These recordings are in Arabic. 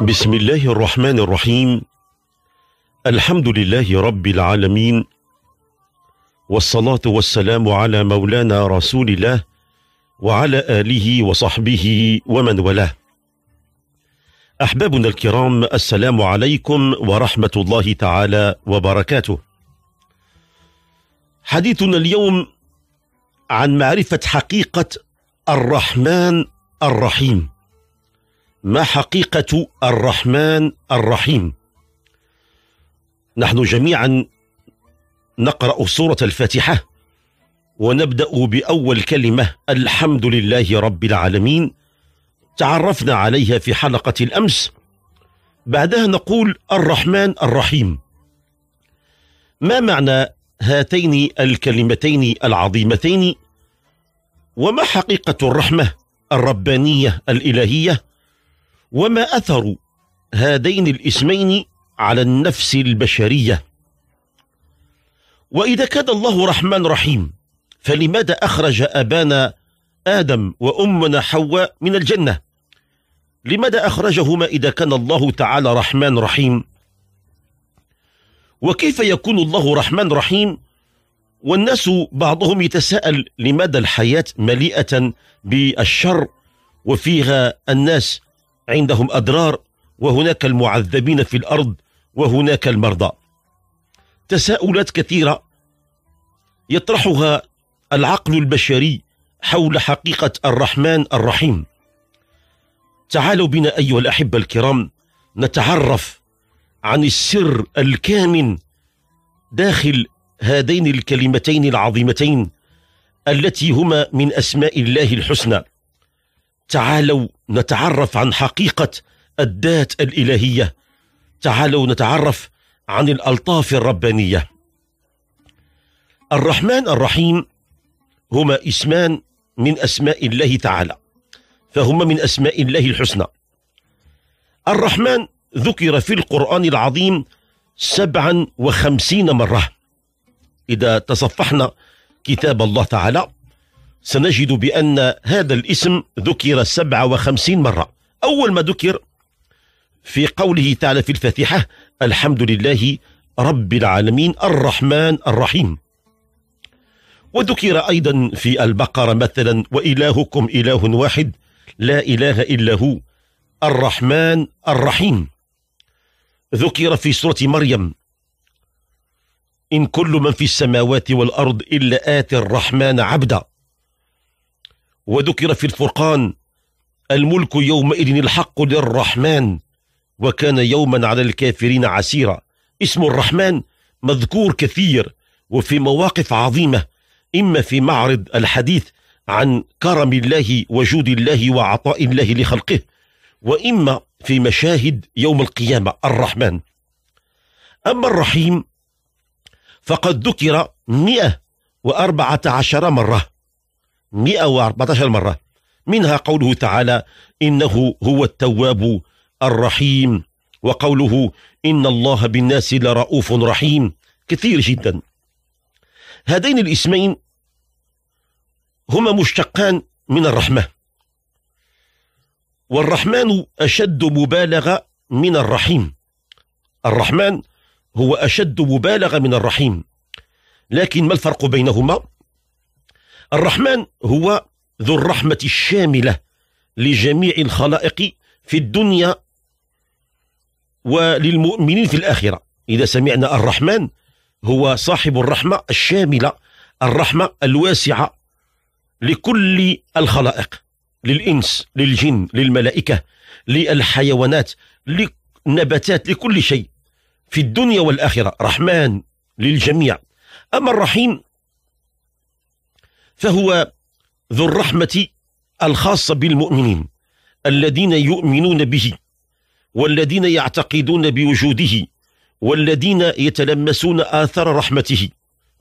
بسم الله الرحمن الرحيم الحمد لله رب العالمين والصلاة والسلام على مولانا رسول الله وعلى آله وصحبه ومن والاه أحبابنا الكرام السلام عليكم ورحمة الله تعالى وبركاته حديثنا اليوم عن معرفة حقيقة الرحمن الرحيم ما حقيقة الرحمن الرحيم نحن جميعا نقرأ سورة الفاتحة ونبدأ بأول كلمة الحمد لله رب العالمين تعرفنا عليها في حلقة الأمس بعدها نقول الرحمن الرحيم ما معنى هاتين الكلمتين العظيمتين وما حقيقة الرحمة الربانية الإلهية وما أثر هذين الاسمين على النفس البشرية وإذا كان الله رحمن رحيم فلماذا أخرج أبانا آدم وأمنا حواء من الجنة لماذا أخرجهما إذا كان الله تعالى رحمن رحيم وكيف يكون الله رحمن رحيم والناس بعضهم يتساءل لماذا الحياة مليئة بالشر وفيها الناس عندهم أدرار وهناك المعذبين في الأرض وهناك المرضى تساؤلات كثيرة يطرحها العقل البشري حول حقيقة الرحمن الرحيم تعالوا بنا أيها الأحبة الكرام نتعرف عن السر الكامن داخل هذين الكلمتين العظيمتين التي هما من أسماء الله الحسنى تعالوا نتعرف عن حقيقة الذات الإلهية تعالوا نتعرف عن الألطاف الربانية الرحمن الرحيم هما اسمان من أسماء الله تعالى فهما من أسماء الله الحسنى الرحمن ذكر في القرآن العظيم سبعا وخمسين مرة إذا تصفحنا كتاب الله تعالى سنجد بأن هذا الاسم ذكر 57 مرة أول ما ذكر في قوله تعالى في الفاتحة الحمد لله رب العالمين الرحمن الرحيم وذكر أيضا في البقرة مثلا وإلهكم إله واحد لا إله إلا هو الرحمن الرحيم ذكر في سورة مريم إن كل من في السماوات والأرض إلا آتي الرحمن عبدا وذكر في الفرقان الملك يومئذ الحق للرحمن وكان يوما على الكافرين عسيرا اسم الرحمن مذكور كثير وفي مواقف عظيمة إما في معرض الحديث عن كرم الله وجود الله وعطاء الله لخلقه وإما في مشاهد يوم القيامة الرحمن أما الرحيم فقد ذكر 114 مرة 114 مرة منها قوله تعالى إنه هو التواب الرحيم وقوله إن الله بالناس لرؤوف رحيم كثير جدا هذين الاسمين هما مشتقان من الرحمة والرحمن أشد مبالغة من الرحيم الرحمن هو أشد مبالغة من الرحيم لكن ما الفرق بينهما؟ الرحمن هو ذو الرحمة الشاملة لجميع الخلائق في الدنيا وللمؤمنين في الآخرة إذا سمعنا الرحمن هو صاحب الرحمة الشاملة الرحمة الواسعة لكل الخلائق للإنس للجن للملائكة للحيوانات للنباتات لكل شيء في الدنيا والآخرة رحمن للجميع أما الرحيم فهو ذو الرحمة الخاصة بالمؤمنين الذين يؤمنون به والذين يعتقدون بوجوده والذين يتلمسون آثار رحمته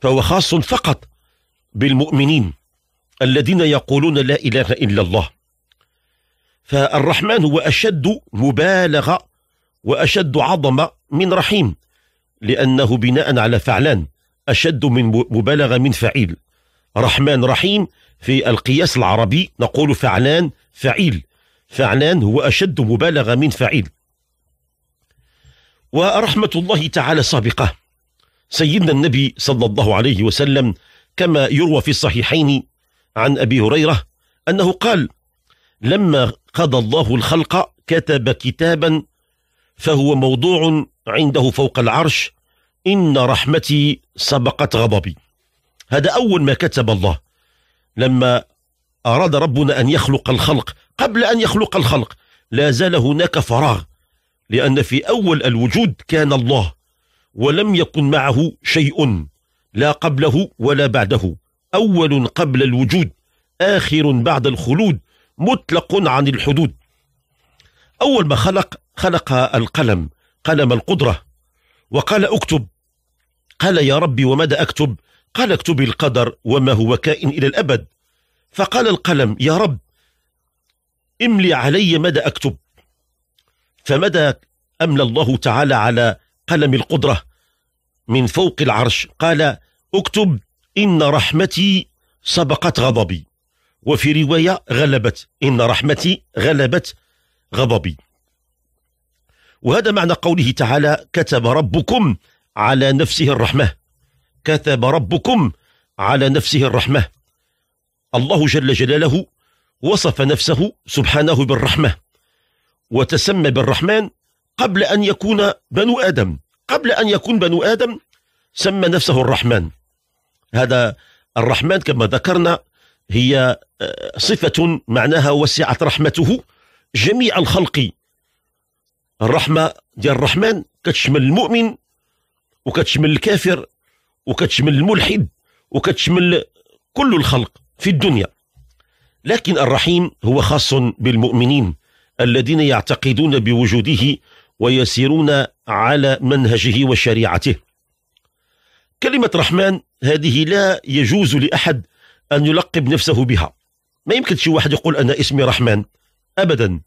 فهو خاص فقط بالمؤمنين الذين يقولون لا إله إلا الله فالرحمن هو أشد مبالغة وأشد عظمة من رحيم لأنه بناء على فعلان أشد من مبالغة من فعيل رحمن رحيم في القياس العربي نقول فعلان فعيل فعلان هو أشد مبالغة من فعيل ورحمة الله تعالى سابقة سيدنا النبي صلى الله عليه وسلم كما يروى في الصحيحين عن أبي هريرة أنه قال لما قضى الله الخلق كتب كتابا فهو موضوع عنده فوق العرش إن رحمتي سبقت غضبي هذا أول ما كتب الله لما أراد ربنا أن يخلق الخلق قبل أن يخلق الخلق لا زال هناك فراغ لأن في أول الوجود كان الله ولم يكن معه شيء لا قبله ولا بعده أول قبل الوجود آخر بعد الخلود مطلق عن الحدود أول ما خلق خلق القلم قلم القدرة وقال اكتب قال يا ربي وماذا أكتب قال اكتبي القدر وما هو كائن إلى الأبد فقال القلم يا رب املي علي مدى أكتب فمدى أملى الله تعالى على قلم القدرة من فوق العرش قال اكتب إن رحمتي سبقت غضبي وفي رواية غلبت إن رحمتي غلبت غضبي وهذا معنى قوله تعالى كتب ربكم على نفسه الرحمة كتب ربكم على نفسه الرحمة الله جل جلاله وصف نفسه سبحانه بالرحمة وتسمى بالرحمن قبل أن يكون بنو آدم قبل أن يكون بنو آدم سمى نفسه الرحمن هذا الرحمن كما ذكرنا هي آه، صفة معناها وسعت رحمته جميع الخلق الرحمة ديال الرحمن كتشمل المؤمن وكتشمل الكافر وكتشمل الملحد وكتشمل كل الخلق في الدنيا لكن الرحيم هو خاص بالمؤمنين الذين يعتقدون بوجوده ويسيرون على منهجه وشريعته كلمة رحمن هذه لا يجوز لأحد أن يلقب نفسه بها ما يمكن شي واحد يقول أنا اسمي رحمن أبدا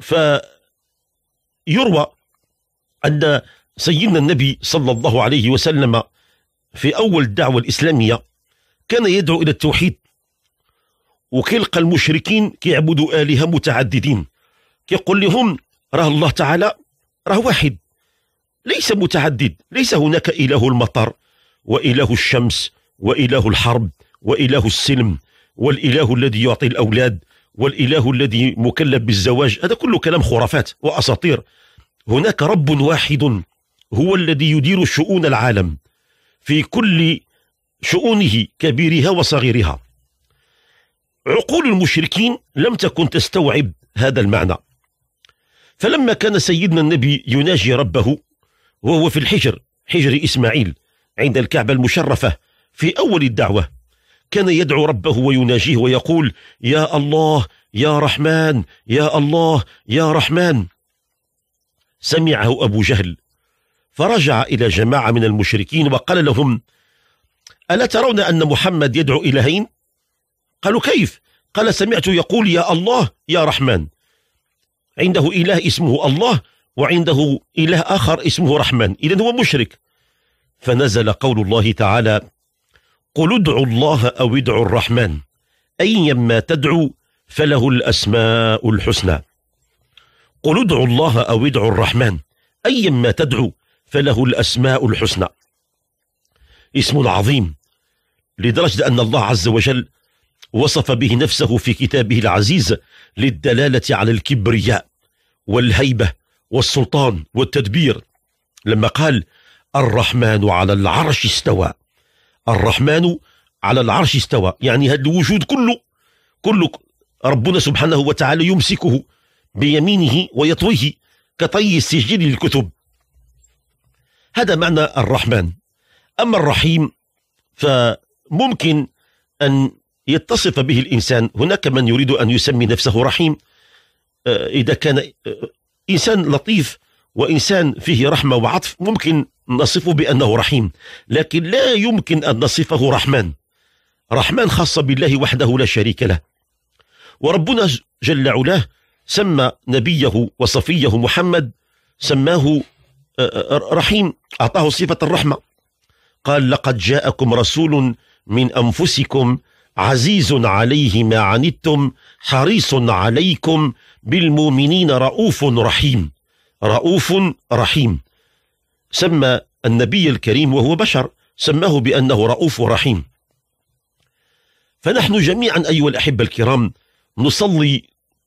فيروى أن سيدنا النبي صلى الله عليه وسلم في أول الدعوة الإسلامية كان يدعو إلى التوحيد وكيلقى المشركين كيعبدوا آلهة متعددين كيقول لهم راه الله تعالى راه واحد ليس متعدد ليس هناك إله المطر وإله الشمس وإله الحرب وإله السلم والإله الذي يعطي الأولاد والإله الذي مكلف بالزواج هذا كله كلام خرافات وأساطير هناك رب واحد هو الذي يدير شؤون العالم في كل شؤونه كبيرها وصغيرها عقول المشركين لم تكن تستوعب هذا المعنى فلما كان سيدنا النبي يناجي ربه وهو في الحجر حجر إسماعيل عند الكعبة المشرفة في أول الدعوة كان يدعو ربه ويناجيه ويقول يا الله يا رحمن يا الله يا رحمن سمعه أبو جهل فرجع إلى جماعة من المشركين وقال لهم ألا ترون أن محمد يدعو إلهين؟ قالوا كيف؟ قال سمعت يقول يا الله يا رحمن عنده إله اسمه الله وعنده إله آخر اسمه رحمن إذا هو مشرك فنزل قول الله تعالى قل ادعوا الله أو ادعوا الرحمن أيما تدعو فله الأسماء الحسنى قل ادعوا الله أو ادعوا الرحمن أيما تدعو فله الأسماء الحسنى اسم عظيم لدرجة أن الله عز وجل وصف به نفسه في كتابه العزيز للدلالة على الكبرياء والهيبة والسلطان والتدبير لما قال الرحمن على العرش استوى الرحمن على العرش استوى يعني هذا الوجود كله كله ربنا سبحانه وتعالى يمسكه بيمينه ويطويه كطي السجل للكتب هذا معنى الرحمن أما الرحيم فممكن أن يتصف به الإنسان هناك من يريد أن يسمي نفسه رحيم آه، إذا كان آه، إنسان لطيف وإنسان فيه رحمة وعطف ممكن نصفه بأنه رحيم لكن لا يمكن أن نصفه رحمن رحمن خاص بالله وحده لا شريك له وربنا جل علاه سمى نبيه وصفيه محمد سماه رحيم أعطاه صفة الرحمة قال لقد جاءكم رسول من أنفسكم عزيز عليه ما عنتم حريص عليكم بالمؤمنين رؤوف رحيم رؤوف رحيم سمى النبي الكريم وهو بشر سماه بأنه رؤوف رحيم فنحن جميعا أيها الأحبة الكرام نصلي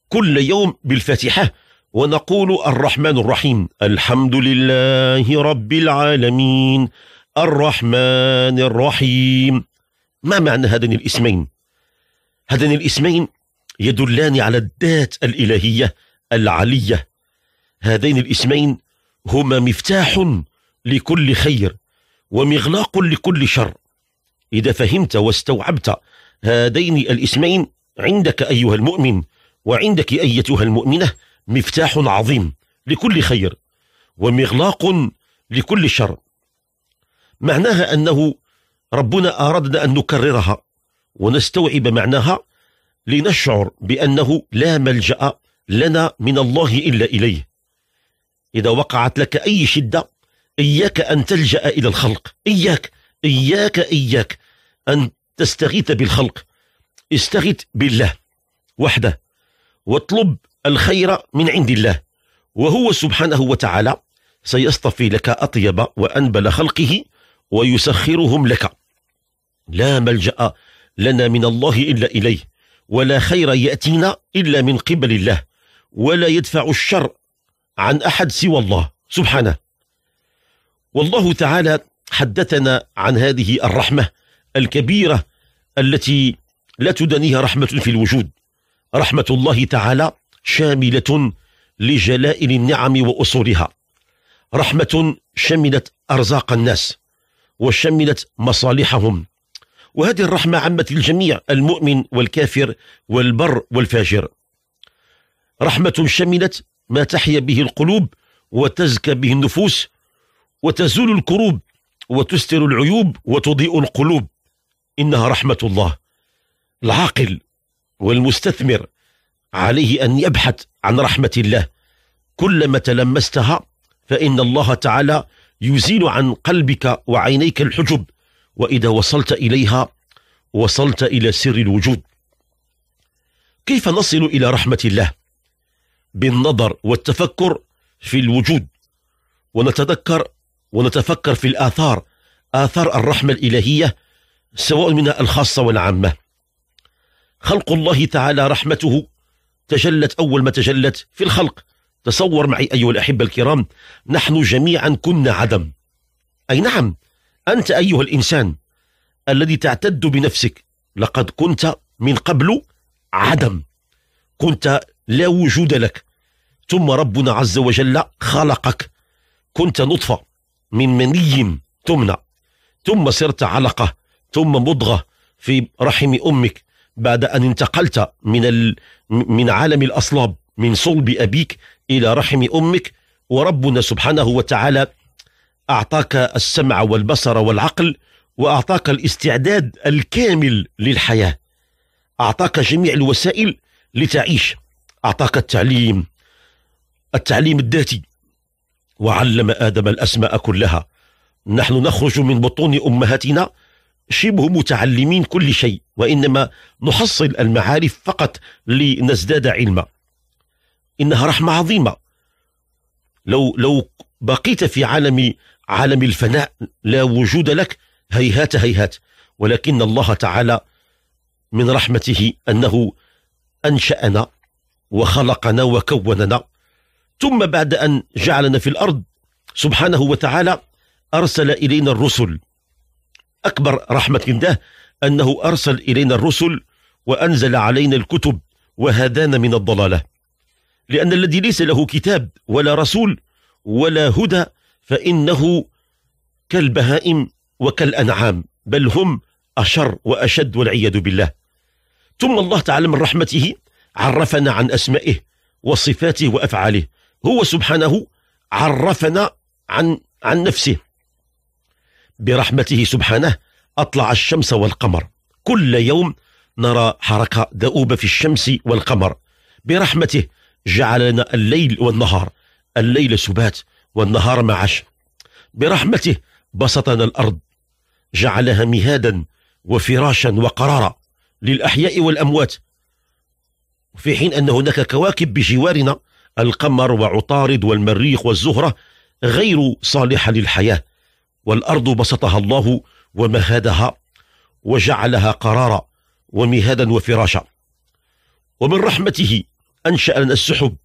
كل يوم بالفاتحة ونقول الرحمن الرحيم الحمد لله رب العالمين الرحمن الرحيم ما معنى هذين الاسمين هذين الاسمين يدلان على الذات الالهيه العليه هذين الاسمين هما مفتاح لكل خير ومغلاق لكل شر اذا فهمت واستوعبت هذين الاسمين عندك ايها المؤمن وعندك ايتها المؤمنه مفتاح عظيم لكل خير ومغلاق لكل شر معناها أنه ربنا أردنا أن نكررها ونستوعب معناها لنشعر بأنه لا ملجأ لنا من الله إلا إليه إذا وقعت لك أي شدة إياك أن تلجأ إلى الخلق إياك إياك إياك أن تستغيث بالخلق استغيث بالله وحده واطلب الخير من عند الله وهو سبحانه وتعالى سيصطفي لك أطيب وأنبل خلقه ويسخرهم لك لا ملجأ لنا من الله إلا إليه ولا خير يأتينا إلا من قبل الله ولا يدفع الشر عن أحد سوى الله سبحانه والله تعالى حدثنا عن هذه الرحمة الكبيرة التي لا تدنيها رحمة في الوجود رحمة الله تعالى شاملة لجلائل النعم وأصولها رحمة شملت أرزاق الناس وشملت مصالحهم وهذه الرحمة عمت الجميع المؤمن والكافر والبر والفاجر رحمة شملت ما تحيا به القلوب وتزكى به النفوس وتزول الكروب وتستر العيوب وتضيء القلوب إنها رحمة الله العاقل والمستثمر عليه أن يبحث عن رحمة الله كلما تلمستها فإن الله تعالى يزيل عن قلبك وعينيك الحجب وإذا وصلت إليها وصلت إلى سر الوجود كيف نصل إلى رحمة الله بالنظر والتفكر في الوجود ونتذكر ونتفكر في الآثار آثار الرحمة الإلهية سواء منها الخاصة والعامة خلق الله تعالى رحمته تجلت أول ما تجلت في الخلق تصور معي أيها الأحبة الكرام نحن جميعا كنا عدم أي نعم أنت أيها الإنسان الذي تعتد بنفسك لقد كنت من قبل عدم كنت لا وجود لك ثم ربنا عز وجل خلقك كنت نطفة من مني تمنى ثم صرت علقة ثم مضغة في رحم أمك بعد أن انتقلت من, من عالم الأصلاب من صلب أبيك إلى رحم أمك وربنا سبحانه وتعالى أعطاك السمع والبصر والعقل وأعطاك الاستعداد الكامل للحياة أعطاك جميع الوسائل لتعيش أعطاك التعليم التعليم الذاتي وعلم آدم الأسماء كلها نحن نخرج من بطون أمهاتنا شبه متعلمين كل شيء وإنما نحصل المعارف فقط لنزداد علما إنها رحمة عظيمة لو لو بقيت في عالم عالم الفناء لا وجود لك هيهات هيهات ولكن الله تعالى من رحمته أنه أنشأنا وخلقنا وكوننا ثم بعد أن جعلنا في الأرض سبحانه وتعالى أرسل إلينا الرسل أكبر رحمة الله أنه أرسل إلينا الرسل وأنزل علينا الكتب وهدانا من الضلالة لأن الذي ليس له كتاب ولا رسول ولا هدى فإنه كالبهائم وكالأنعام بل هم أشر وأشد والعياذ بالله ثم الله تعالى من رحمته عرفنا عن أسمائه وصفاته وأفعاله هو سبحانه عرفنا عن عن نفسه برحمته سبحانه أطلع الشمس والقمر كل يوم نرى حركة دؤوبة في الشمس والقمر برحمته جعل لنا الليل والنهار الليل سبات والنهار معاش برحمته بسطنا الأرض جعلها مهادا وفراشا وقرارا للأحياء والأموات في حين أن هناك كواكب بجوارنا القمر وعطارد والمريخ والزهرة غير صالحة للحياة والأرض بسطها الله ومهدها وجعلها قرارا ومهادا وفراشا ومن رحمته أنشأ لنا السحب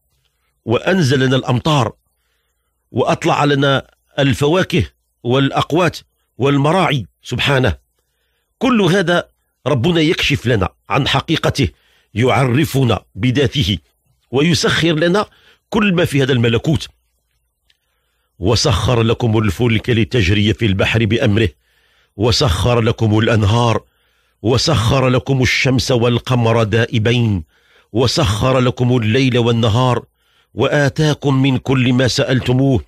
وأنزل لنا الأمطار وأطلع لنا الفواكه والأقوات والمراعي سبحانه كل هذا ربنا يكشف لنا عن حقيقته يعرفنا بذاته ويسخر لنا كل ما في هذا الملكوت وسخر لكم الفلك لتجري في البحر بأمره وسخر لكم الأنهار وسخر لكم الشمس والقمر دائبين وسخر لكم الليل والنهار وآتاكم من كل ما سألتموه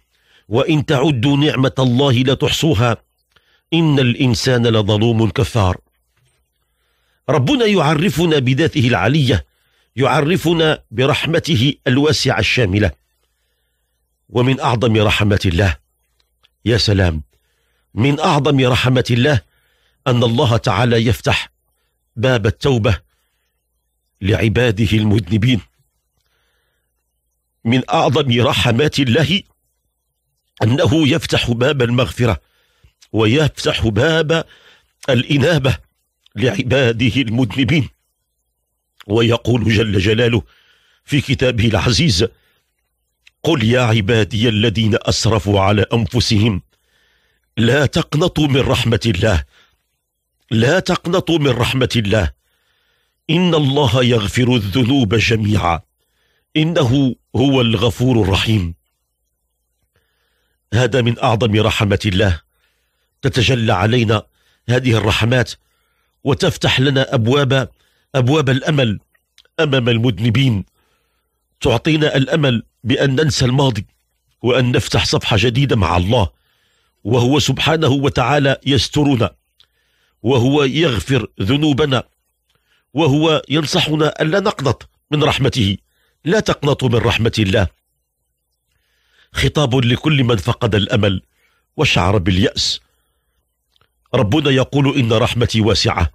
وإن تعدوا نعمة الله لا تحصوها إن الإنسان لظلوم كفار ربنا يعرفنا بذاته العلية يعرفنا برحمته الواسعة الشاملة ومن أعظم رحمة الله يا سلام من أعظم رحمة الله أن الله تعالى يفتح باب التوبة لعباده المذنبين من أعظم رحمات الله أنه يفتح باب المغفرة ويفتح باب الإنابة لعباده المذنبين ويقول جل جلاله في كتابه العزيز قل يا عبادي الذين أسرفوا على أنفسهم لا تقنطوا من رحمة الله لا تقنطوا من رحمة الله إن الله يغفر الذنوب جميعا إنه هو الغفور الرحيم هذا من أعظم رحمة الله تتجلى علينا هذه الرحمات وتفتح لنا أبواب أبواب الأمل أمام المذنبين تعطينا الأمل بأن ننسى الماضي وأن نفتح صفحة جديدة مع الله وهو سبحانه وتعالى يسترنا وهو يغفر ذنوبنا وهو ينصحنا ألا نقنط من رحمته لا تقنطوا من رحمة الله خطاب لكل من فقد الأمل وشعر باليأس ربنا يقول إن رحمتي واسعة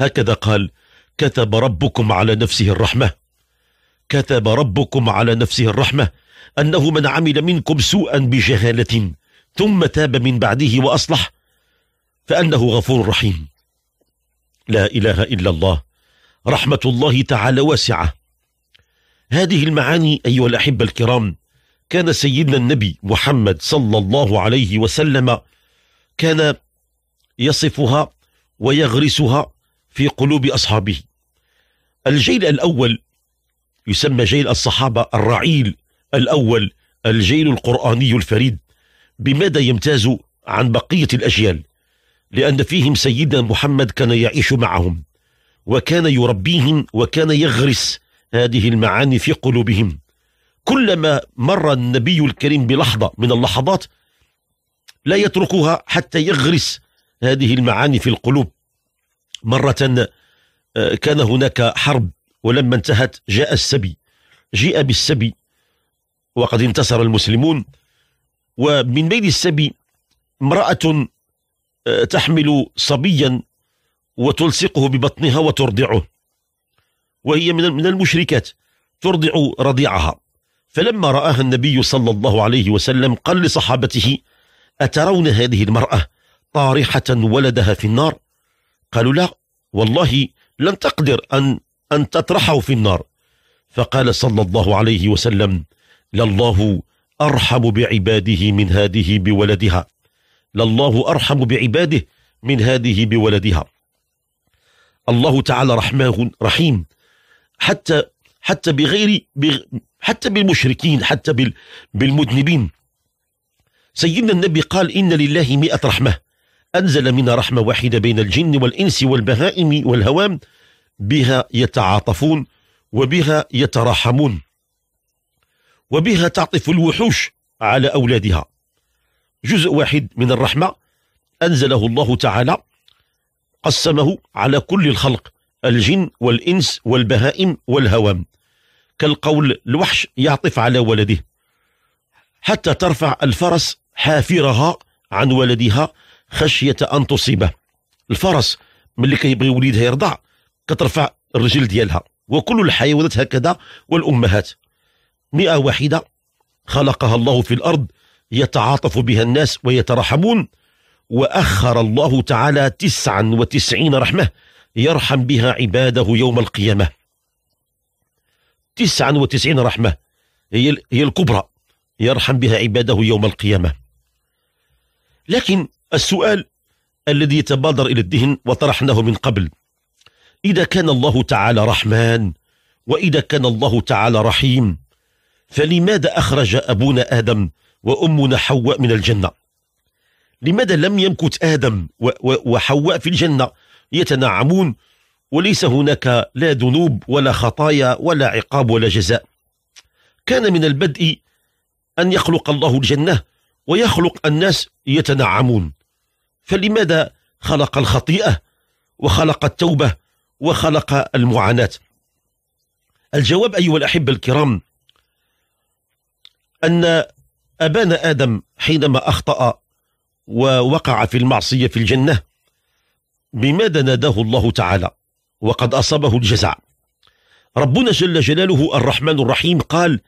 هكذا قال كتب ربكم على نفسه الرحمة كتب ربكم على نفسه الرحمة أنه من عمل منكم سوءا بجهالة ثم تاب من بعده وأصلح فأنه غفور رحيم لا إله إلا الله رحمة الله تعالى واسعة هذه المعاني أيها الأحبة الكرام كان سيدنا النبي محمد صلى الله عليه وسلم كان يصفها ويغرسها في قلوب أصحابه الجيل الأول يسمى جيل الصحابة الرعيل الأول الجيل القرآني الفريد بماذا يمتاز عن بقية الأجيال لأن فيهم سيدنا محمد كان يعيش معهم وكان يربيهم وكان يغرس هذه المعاني في قلوبهم كلما مر النبي الكريم بلحظة من اللحظات لا يتركها حتى يغرس هذه المعاني في القلوب مرة آه، كان هناك حرب ولما انتهت جاء السبي جيء بالسبي وقد انتصر المسلمون ومن بين السبي امرأة آه، تحمل صبيا وتلصقه ببطنها وترضعه وهي من المشركات ترضع رضيعها فلما رآها النبي صلى الله عليه وسلم قال لصحابته أترون هذه المرأة طارحة ولدها في النار قالوا لا والله لن تقدر أن أن تطرحه في النار فقال صلى الله عليه وسلم لله أرحم بعباده من هذه بولدها لله أرحم بعباده من هذه بولدها الله تعالى رحمه رحيم حتى حتى بغير بغ حتى بالمشركين حتى بال بالمذنبين سيدنا النبي قال إن لله مئة رحمة أنزل منا رحمة واحدة بين الجن والإنس والبهائم والهوام بها يتعاطفون وبها يتراحمون وبها تعطف الوحوش على أولادها جزء واحد من الرحمة أنزله الله تعالى قسمه على كل الخلق الجن والإنس والبهائم والهوام كالقول الوحش يعطف على ولده حتى ترفع الفرس حافرها عن ولدها خشية أن تصيبه الفرس ملي كيبغي وليدها يرضع كترفع الرجل ديالها وكل الحيوانات هكذا والأمهات مئة واحدة خلقها الله في الأرض يتعاطف بها الناس ويترحمون وأخر الله تعالى تسعا وتسعين رحمة يرحم بها عباده يوم القيامة تسعا وتسعين رحمة هي الكبرى يرحم بها عباده يوم القيامة لكن السؤال الذي يتبادر إلى الذهن وطرحناه من قبل إذا كان الله تعالى رحمن وإذا كان الله تعالى رحيم فلماذا أخرج أبونا آدم وأمنا حواء من الجنة لماذا لم يمكت آدم وحواء في الجنة يتنعمون وليس هناك لا ذنوب ولا خطايا ولا عقاب ولا جزاء كان من البدء أن يخلق الله الجنة ويخلق الناس يتنعمون فلماذا خلق الخطيئة وخلق التوبة وخلق المعاناة الجواب أيها الأحبة الكرام أن أبان آدم حينما أخطأ ووقع في المعصية في الجنة بماذا ناداه الله تعالى وقد أصابه الجزع ربنا جل جلاله الرحمن الرحيم قال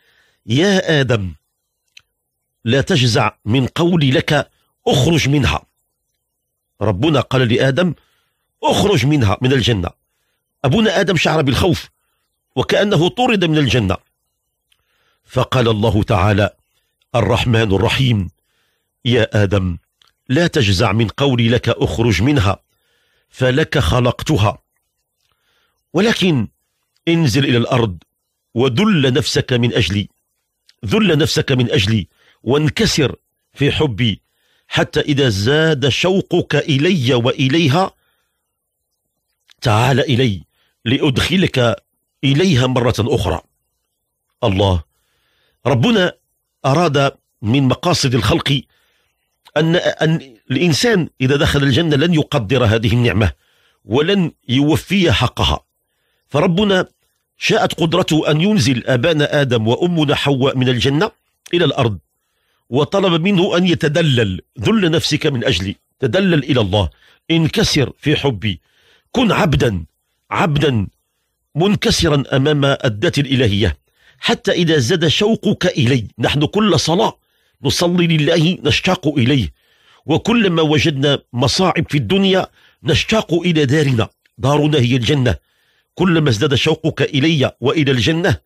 يا آدم لا تجزع من قولي لك اخرج منها ربنا قال لآدم اخرج منها من الجنة أبونا آدم شعر بالخوف وكأنه طرد من الجنة فقال الله تعالى الرحمن الرحيم يا آدم لا تجزع من قولي لك أخرج منها فلك خلقتها ولكن انزل إلى الأرض وذل نفسك من أجلي ذل نفسك من أجلي وانكسر في حبي حتى إذا زاد شوقك إلي وإليها تعال إلي لأدخلك إليها مرة أخرى الله ربنا أراد من مقاصد الخلق أن, أن الإنسان إذا دخل الجنة لن يقدر هذه النعمة ولن يوفي حقها فربنا شاءت قدرته أن ينزل أبانا آدم وأمنا حواء من الجنة إلى الأرض وطلب منه أن يتدلل ذل نفسك من أجلي تدلل إلى الله انكسر في حبي كن عبدا عبدا منكسرا امام الذات الالهيه حتى اذا زاد شوقك الي نحن كل صلاه نصلي لله نشتاق اليه وكلما وجدنا مصاعب في الدنيا نشتاق الى دارنا دارنا هي الجنه كلما ازداد شوقك الي والى الجنه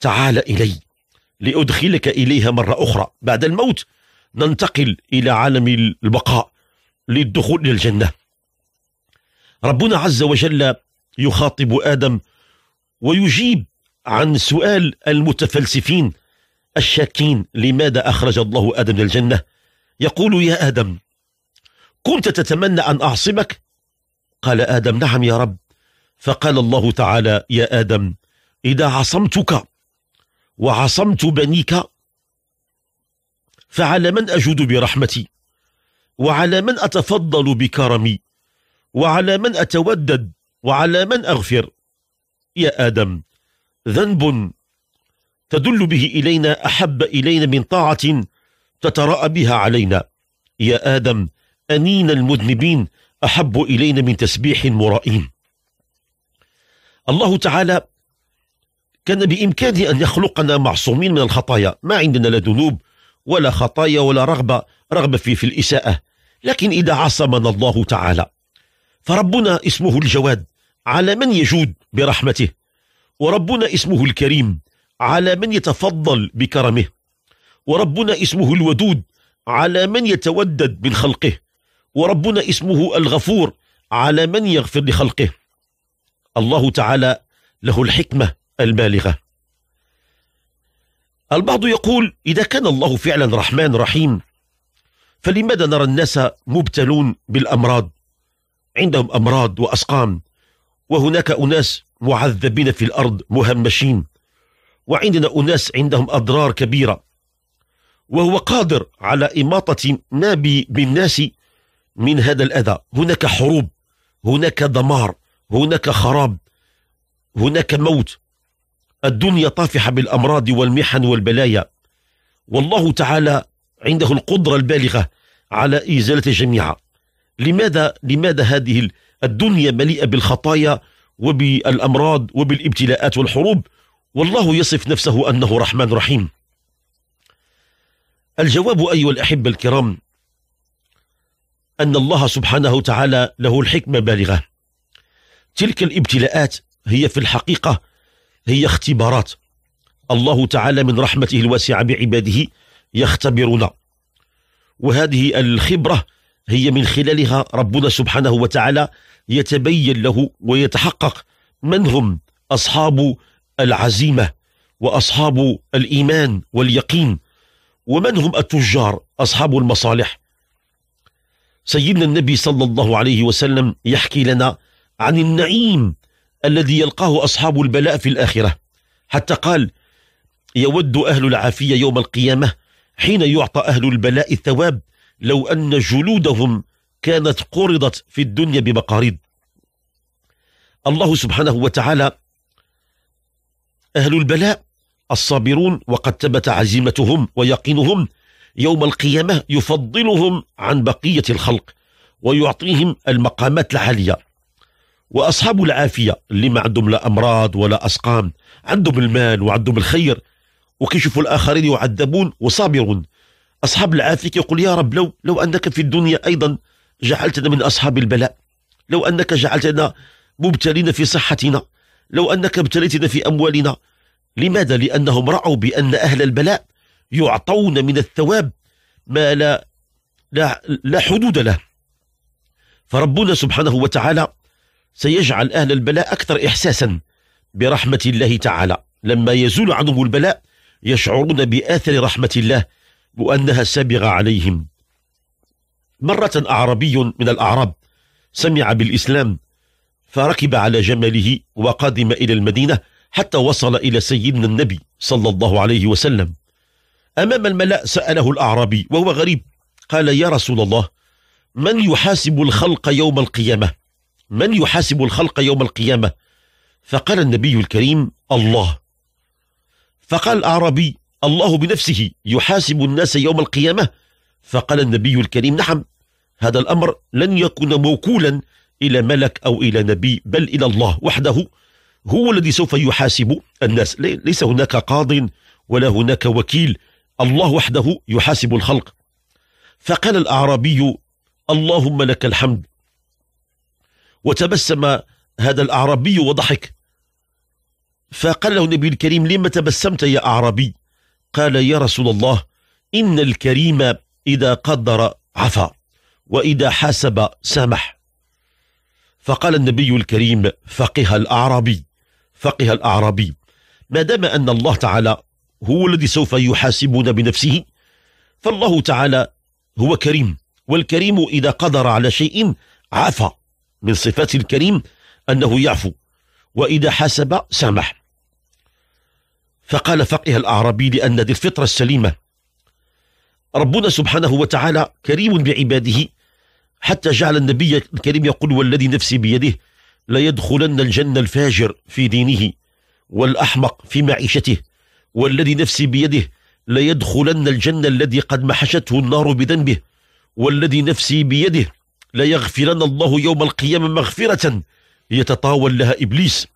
تعال الي لادخلك اليها مره اخرى بعد الموت ننتقل الى عالم البقاء للدخول الى الجنه ربنا عز وجل يخاطب ادم ويجيب عن سؤال المتفلسفين الشاكين لماذا اخرج الله ادم للجنة يقول يا ادم كنت تتمنى ان اعصمك قال ادم نعم يا رب فقال الله تعالى يا ادم اذا عصمتك وعصمت بنيك فعلى من اجود برحمتي وعلى من اتفضل بكرمي وعلى من اتودد وعلى من أغفر يا آدم ذنب تدل به إلينا أحب إلينا من طاعة تتراءى بها علينا يا آدم أنين المذنبين أحب إلينا من تسبيح مرائين الله تعالى كان بإمكانه أن يخلقنا معصومين من الخطايا ما عندنا لا ذنوب ولا خطايا ولا رغبة رغبة في, في الإساءة لكن إذا عصمنا الله تعالى فربنا اسمه الجواد على من يجود برحمته وربنا اسمه الكريم على من يتفضل بكرمه وربنا اسمه الودود على من يتودد من خلقه وربنا اسمه الغفور على من يغفر لخلقه الله تعالى له الحكمة البالغة البعض يقول إذا كان الله فعلا رحمن رحيم فلماذا نرى الناس مبتلون بالأمراض عندهم أمراض وأسقام وهناك أناس معذبين في الأرض مهمشين وعندنا أناس عندهم أضرار كبيرة وهو قادر على إماطة ما بالناس من هذا الأذى هناك حروب هناك دمار هناك خراب هناك موت الدنيا طافحة بالأمراض والمحن والبلايا والله تعالى عنده القدرة البالغة على إزالة الجميع لماذا لماذا هذه الدنيا مليئة بالخطايا وبالأمراض وبالابتلاءات والحروب والله يصف نفسه أنه رحمن رحيم الجواب أيها الأحبة الكرام أن الله سبحانه وتعالى له الحكمة بالغة تلك الابتلاءات هي في الحقيقة هي اختبارات الله تعالى من رحمته الواسعة بعباده يختبرنا وهذه الخبرة هي من خلالها ربنا سبحانه وتعالى يتبين له ويتحقق من هم أصحاب العزيمة وأصحاب الإيمان واليقين ومن هم التجار أصحاب المصالح سيدنا النبي صلى الله عليه وسلم يحكي لنا عن النعيم الذي يلقاه أصحاب البلاء في الآخرة حتى قال يود أهل العافية يوم القيامة حين يعطى أهل البلاء الثواب لو أن جلودهم كانت قرضت في الدنيا بمقاريض الله سبحانه وتعالى أهل البلاء الصابرون وقد ثبت عزيمتهم ويقينهم يوم القيامة يفضلهم عن بقية الخلق ويعطيهم المقامات العالية وأصحاب العافية اللي ما عندهم لا أمراض ولا أسقام عندهم المال وعندهم الخير وكيشوفوا الآخرين يعذبون وصابرون أصحاب العافية يقول يا رب لو لو أنك في الدنيا أيضا جعلتنا من أصحاب البلاء لو أنك جعلتنا مبتلين في صحتنا لو أنك ابتليتنا في أموالنا لماذا؟ لأنهم رأوا بأن أهل البلاء يعطون من الثواب ما لا لا, لا حدود له فربنا سبحانه وتعالى سيجعل أهل البلاء أكثر إحساسا برحمة الله تعالى لما يزول عنهم البلاء يشعرون بآثر رحمة الله وأنها سبغ عليهم مرة أعربي من الأعراب سمع بالإسلام فركب على جمله وقدم إلى المدينة حتى وصل إلى سيدنا النبي صلى الله عليه وسلم أمام الملأ سأله الأعرابي وهو غريب قال يا رسول الله من يحاسب الخلق يوم القيامة من يحاسب الخلق يوم القيامة فقال النبي الكريم الله فقال الأعرابي الله بنفسه يحاسب الناس يوم القيامة فقال النبي الكريم نعم هذا الأمر لن يكون موكولا إلى ملك أو إلى نبي بل إلى الله وحده هو الذي سوف يحاسب الناس ليس هناك قاض ولا هناك وكيل الله وحده يحاسب الخلق فقال الأعرابي اللهم لك الحمد وتبسم هذا الأعرابي وضحك فقال له النبي الكريم لما تبسمت يا أعرابي قال يا رسول الله إن الكريم إذا قدر عفا وإذا حاسب سامح فقال النبي الكريم فقه الأعرابي فقه الأعرابي ما دام أن الله تعالى هو الذي سوف يحاسبنا بنفسه فالله تعالى هو كريم والكريم إذا قدر على شيء عفى من صفات الكريم أنه يعفو وإذا حسب سامح فقال فقه الأعرابي لأن ذي الفطرة السليمة ربنا سبحانه وتعالى كريم بعباده حتى جعل النبي الكريم يقول والذي نفسي بيده ليدخلن الجنة الفاجر في دينه والأحمق في معيشته والذي نفسي بيده ليدخلن الجنة الذي قد محشته النار بذنبه والذي نفسي بيده ليغفرن الله يوم القيامة مغفرة يتطاول لها إبليس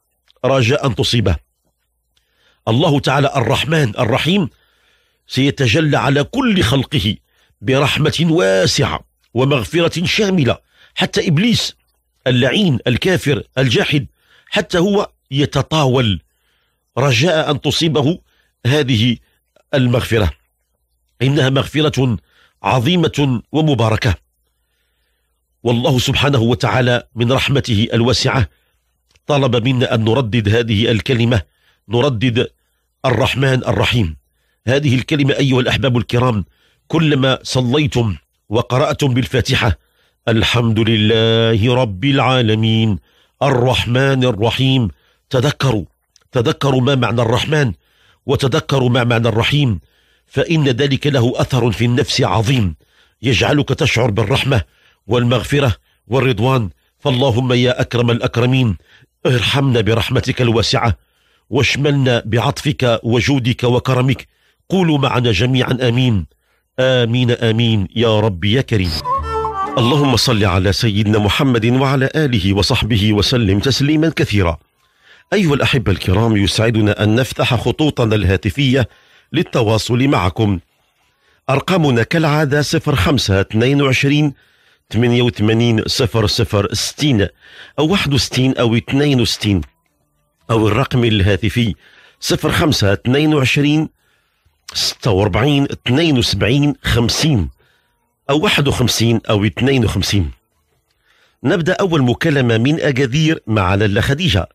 رجاء أن تصيبه الله تعالى الرحمن الرحيم سيتجلى على كل خلقه برحمة واسعة ومغفرة شاملة حتى إبليس اللعين الكافر الجاحد حتى هو يتطاول رجاء أن تصيبه هذه المغفرة إنها مغفرة عظيمة ومباركة والله سبحانه وتعالى من رحمته الواسعة طلب منا أن نردد هذه الكلمة نردد الرحمن الرحيم هذه الكلمة أيها الأحباب الكرام كلما صليتم وقرأتم بالفاتحة الحمد لله رب العالمين الرحمن الرحيم تذكروا تذكروا ما معنى الرحمن وتذكروا ما معنى الرحيم فإن ذلك له أثر في النفس عظيم يجعلك تشعر بالرحمة والمغفرة والرضوان فاللهم يا أكرم الأكرمين ارحمنا برحمتك الواسعة واشملنا بعطفك وجودك وكرمك قولوا معنا جميعا آمين آمين آمين يا رب يا كريم اللهم صل على سيدنا محمد وعلى آله وصحبه وسلم تسليما كثيرا أيها الأحبة الكرام يسعدنا أن نفتح خطوطنا الهاتفية للتواصل معكم أرقامنا كالعادة 05 22 88 0060 أو 61 أو 62 أو الرقم الهاتفي 05 22 46 72 50 أو 51 أو 52 نبدأ أول مكالمة من أكاذير مع لالا خديجة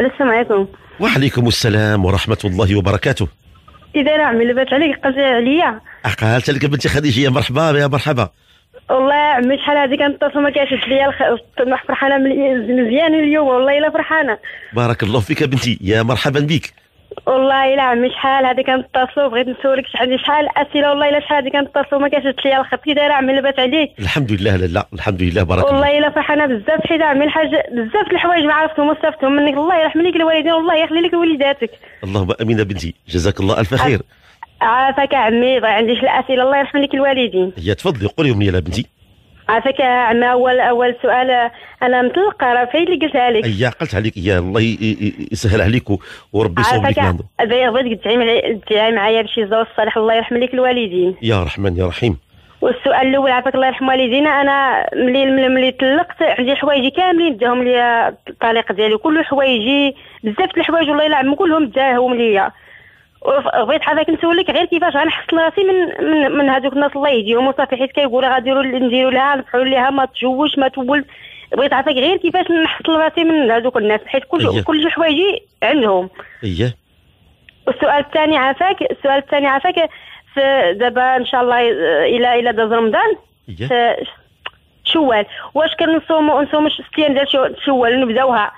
السلام عليكم وعليكم السلام ورحمة الله وبركاته إذا راه لبات عليك قلت عليا قالت لك بنتي خديجة مرحبا يا مرحبا والله يا عمي شحال هذه كنتصل ما كيعجبش ليا فرحانه مزيان اليوم والله الا فرحانه بارك الله فيك بنتي يا مرحبا بك والله الا عمي شحال هذه كنتصلوا بغيت نسولك عندي شحال اسئله والله الا شحال هذه كنتصلوا ما كاتبت ليا الخط كي دايره عمي لاباس عليك الحمد لله لا لا الحمد لله بارك الله والله الا فرحانه بزاف حيت عمي الحاج بزاف الحوايج ما عرفتهم واستفدتهم منك الله يرحم ليك الوالدين والله يخلي لك وليداتك اللهم امين بنتي جزاك الله الف خير عافاك عمي ما عنديش الاسئله الله يرحم ليك الوالدين هي تفضلي قولي لهم يا بنتي عافاك عما اول اول سؤال انا مطلقه راه في اللي قلتها لك اي قلت عليك يا الله يسهل عليك وربي يصوب لك الامر بغيت تدعي معايا بشي زوج صالح الله يرحم لك الوالدين يا رحمن يا رحيم والسؤال الاول عافاك الله يرحم والدينا انا ملي ملي, ملي طلقت عندي حوايجي كاملين داهم ليا الطليق ديالي كل حوايجي بزاف د الحوايج والله الا كلهم داهم ليا بغيت هذاك نسولك غير كيفاش غنحصل راسي من من, من هذوك الناس الله يهديهم وصافي حيت كيقولوا غنديروا نديروا لها نصحوا لها ما تجوش ما تولد بغيت عافاك غير كيفاش نحصل راسي من هذوك الناس حيت كل إيه. كل حوايجي عندهم اييه والسؤال الثاني عافاك السؤال الثاني عافاك دابا ان شاء الله آه، الى الى داز رمضان اييه آه، شوال واش كنصوموا نصوموا 60 ديال شوال نبداوها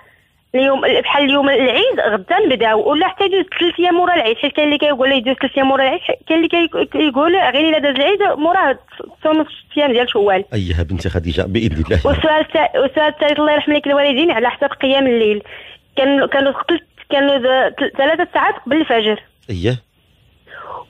اليوم بحال اليوم العيد غدا نبداو ولا حتى يدوز ثلاث ايام مورا العيد حيت كاين اللي كيقول يدوز ثلاث ايام مورا العيد كاين اللي كيقول غير الا داز العيد موراه ثم ايام ديال شوال ايها بنتي خديجه باذن الله والسؤال والسؤال الثالث الله يرحم لك الوالدين على حساب قيام الليل كان كانوا كانوا ثلاثه ساعات قبل الفجر اييه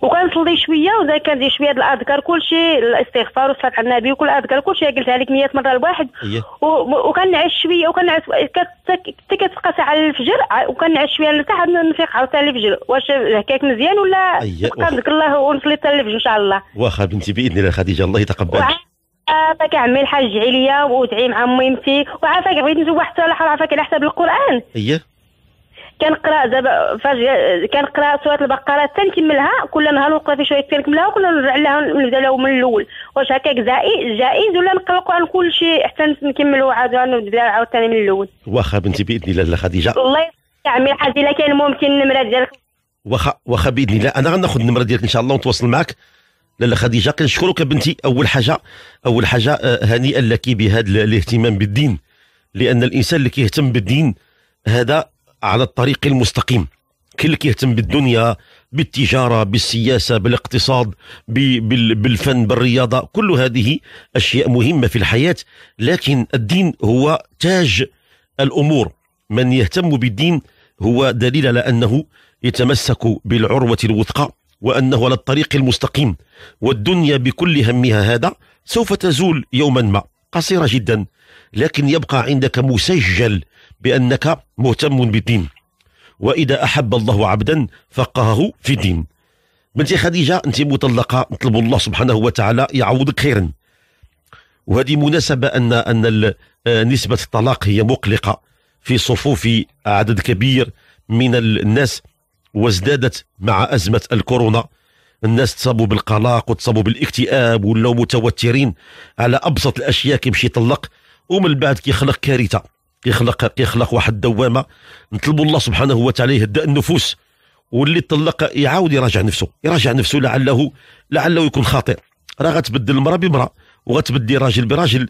وكنصلي شويه وزاد كندير شويه الاذكار كلشي الاستغفار والصلاه على النبي وكل كل كلشي قلتها لك 100 مره الواحد إيه. وكنعس شويه وكنعس حتى كتبقى ساعه الفجر وكنعس شويه حتى حد نفيق عاوتاني الفجر واش هكاك مزيان ولا أيوة، كنذكر الله ونصلي حتى الفجر ان شاء الله واخا بنتي باذن الله خديجه الله يتقبل عافاك عمي الحاج عليا وادعي مع ميمتي وعافاك بغيت نجوب حتى على حساب القران اييه كنقرا دابا فاش كنقرا سوره البقره حتى نكملها كل نهار نقرا في شويه حتى نكملها وكنا نرجع لها نبدا لها من الاول واش هكاك جائز ولا نقرا على كل شيء حتى نكملوا عاد نبدا عاوتاني من الاول واخا بنتي باذن الله خديجه الله يعمل حاجه الا كان ممكن النمره ديالك واخا واخا باذن الله انا غناخذ النمره ديالك ان شاء الله ونتواصل معك لاله خديجه كنشكرك بنتي اول حاجه اول حاجه هنيئا آه، لك بهذا الاهتمام بالدين لان الانسان اللي كيهتم بالدين هذا على الطريق المستقيم كل اللي كيهتم بالدنيا بالتجاره بالسياسه بالاقتصاد بالفن بالرياضه كل هذه اشياء مهمه في الحياه لكن الدين هو تاج الامور من يهتم بالدين هو دليل على انه يتمسك بالعروه الوثقى وانه على الطريق المستقيم والدنيا بكل همها هذا سوف تزول يوما ما قصيره جدا لكن يبقى عندك مسجل بأنك مهتم بالدين وإذا أحب الله عبدا فقهه في الدين بنتي خديجة أنت مطلقة نطلب الله سبحانه وتعالى يعوضك خيرا وهذه مناسبة أن أن آه، نسبة الطلاق هي مقلقة في صفوف عدد كبير من الناس وازدادت مع أزمة الكورونا الناس تصابوا بالقلق وتصابوا بالاكتئاب ولو متوترين على أبسط الأشياء كيمشي يطلق ومن بعد كيخلق كارثة كيخلق كيخلق واحد الدوامه نطلبوا الله سبحانه وتعالى يهدئ النفوس واللي طلق يعاود يراجع نفسه يراجع نفسه لعله لعله يكون خاطئ راه غتبدل المراه بمراه وغتبدي راجل براجل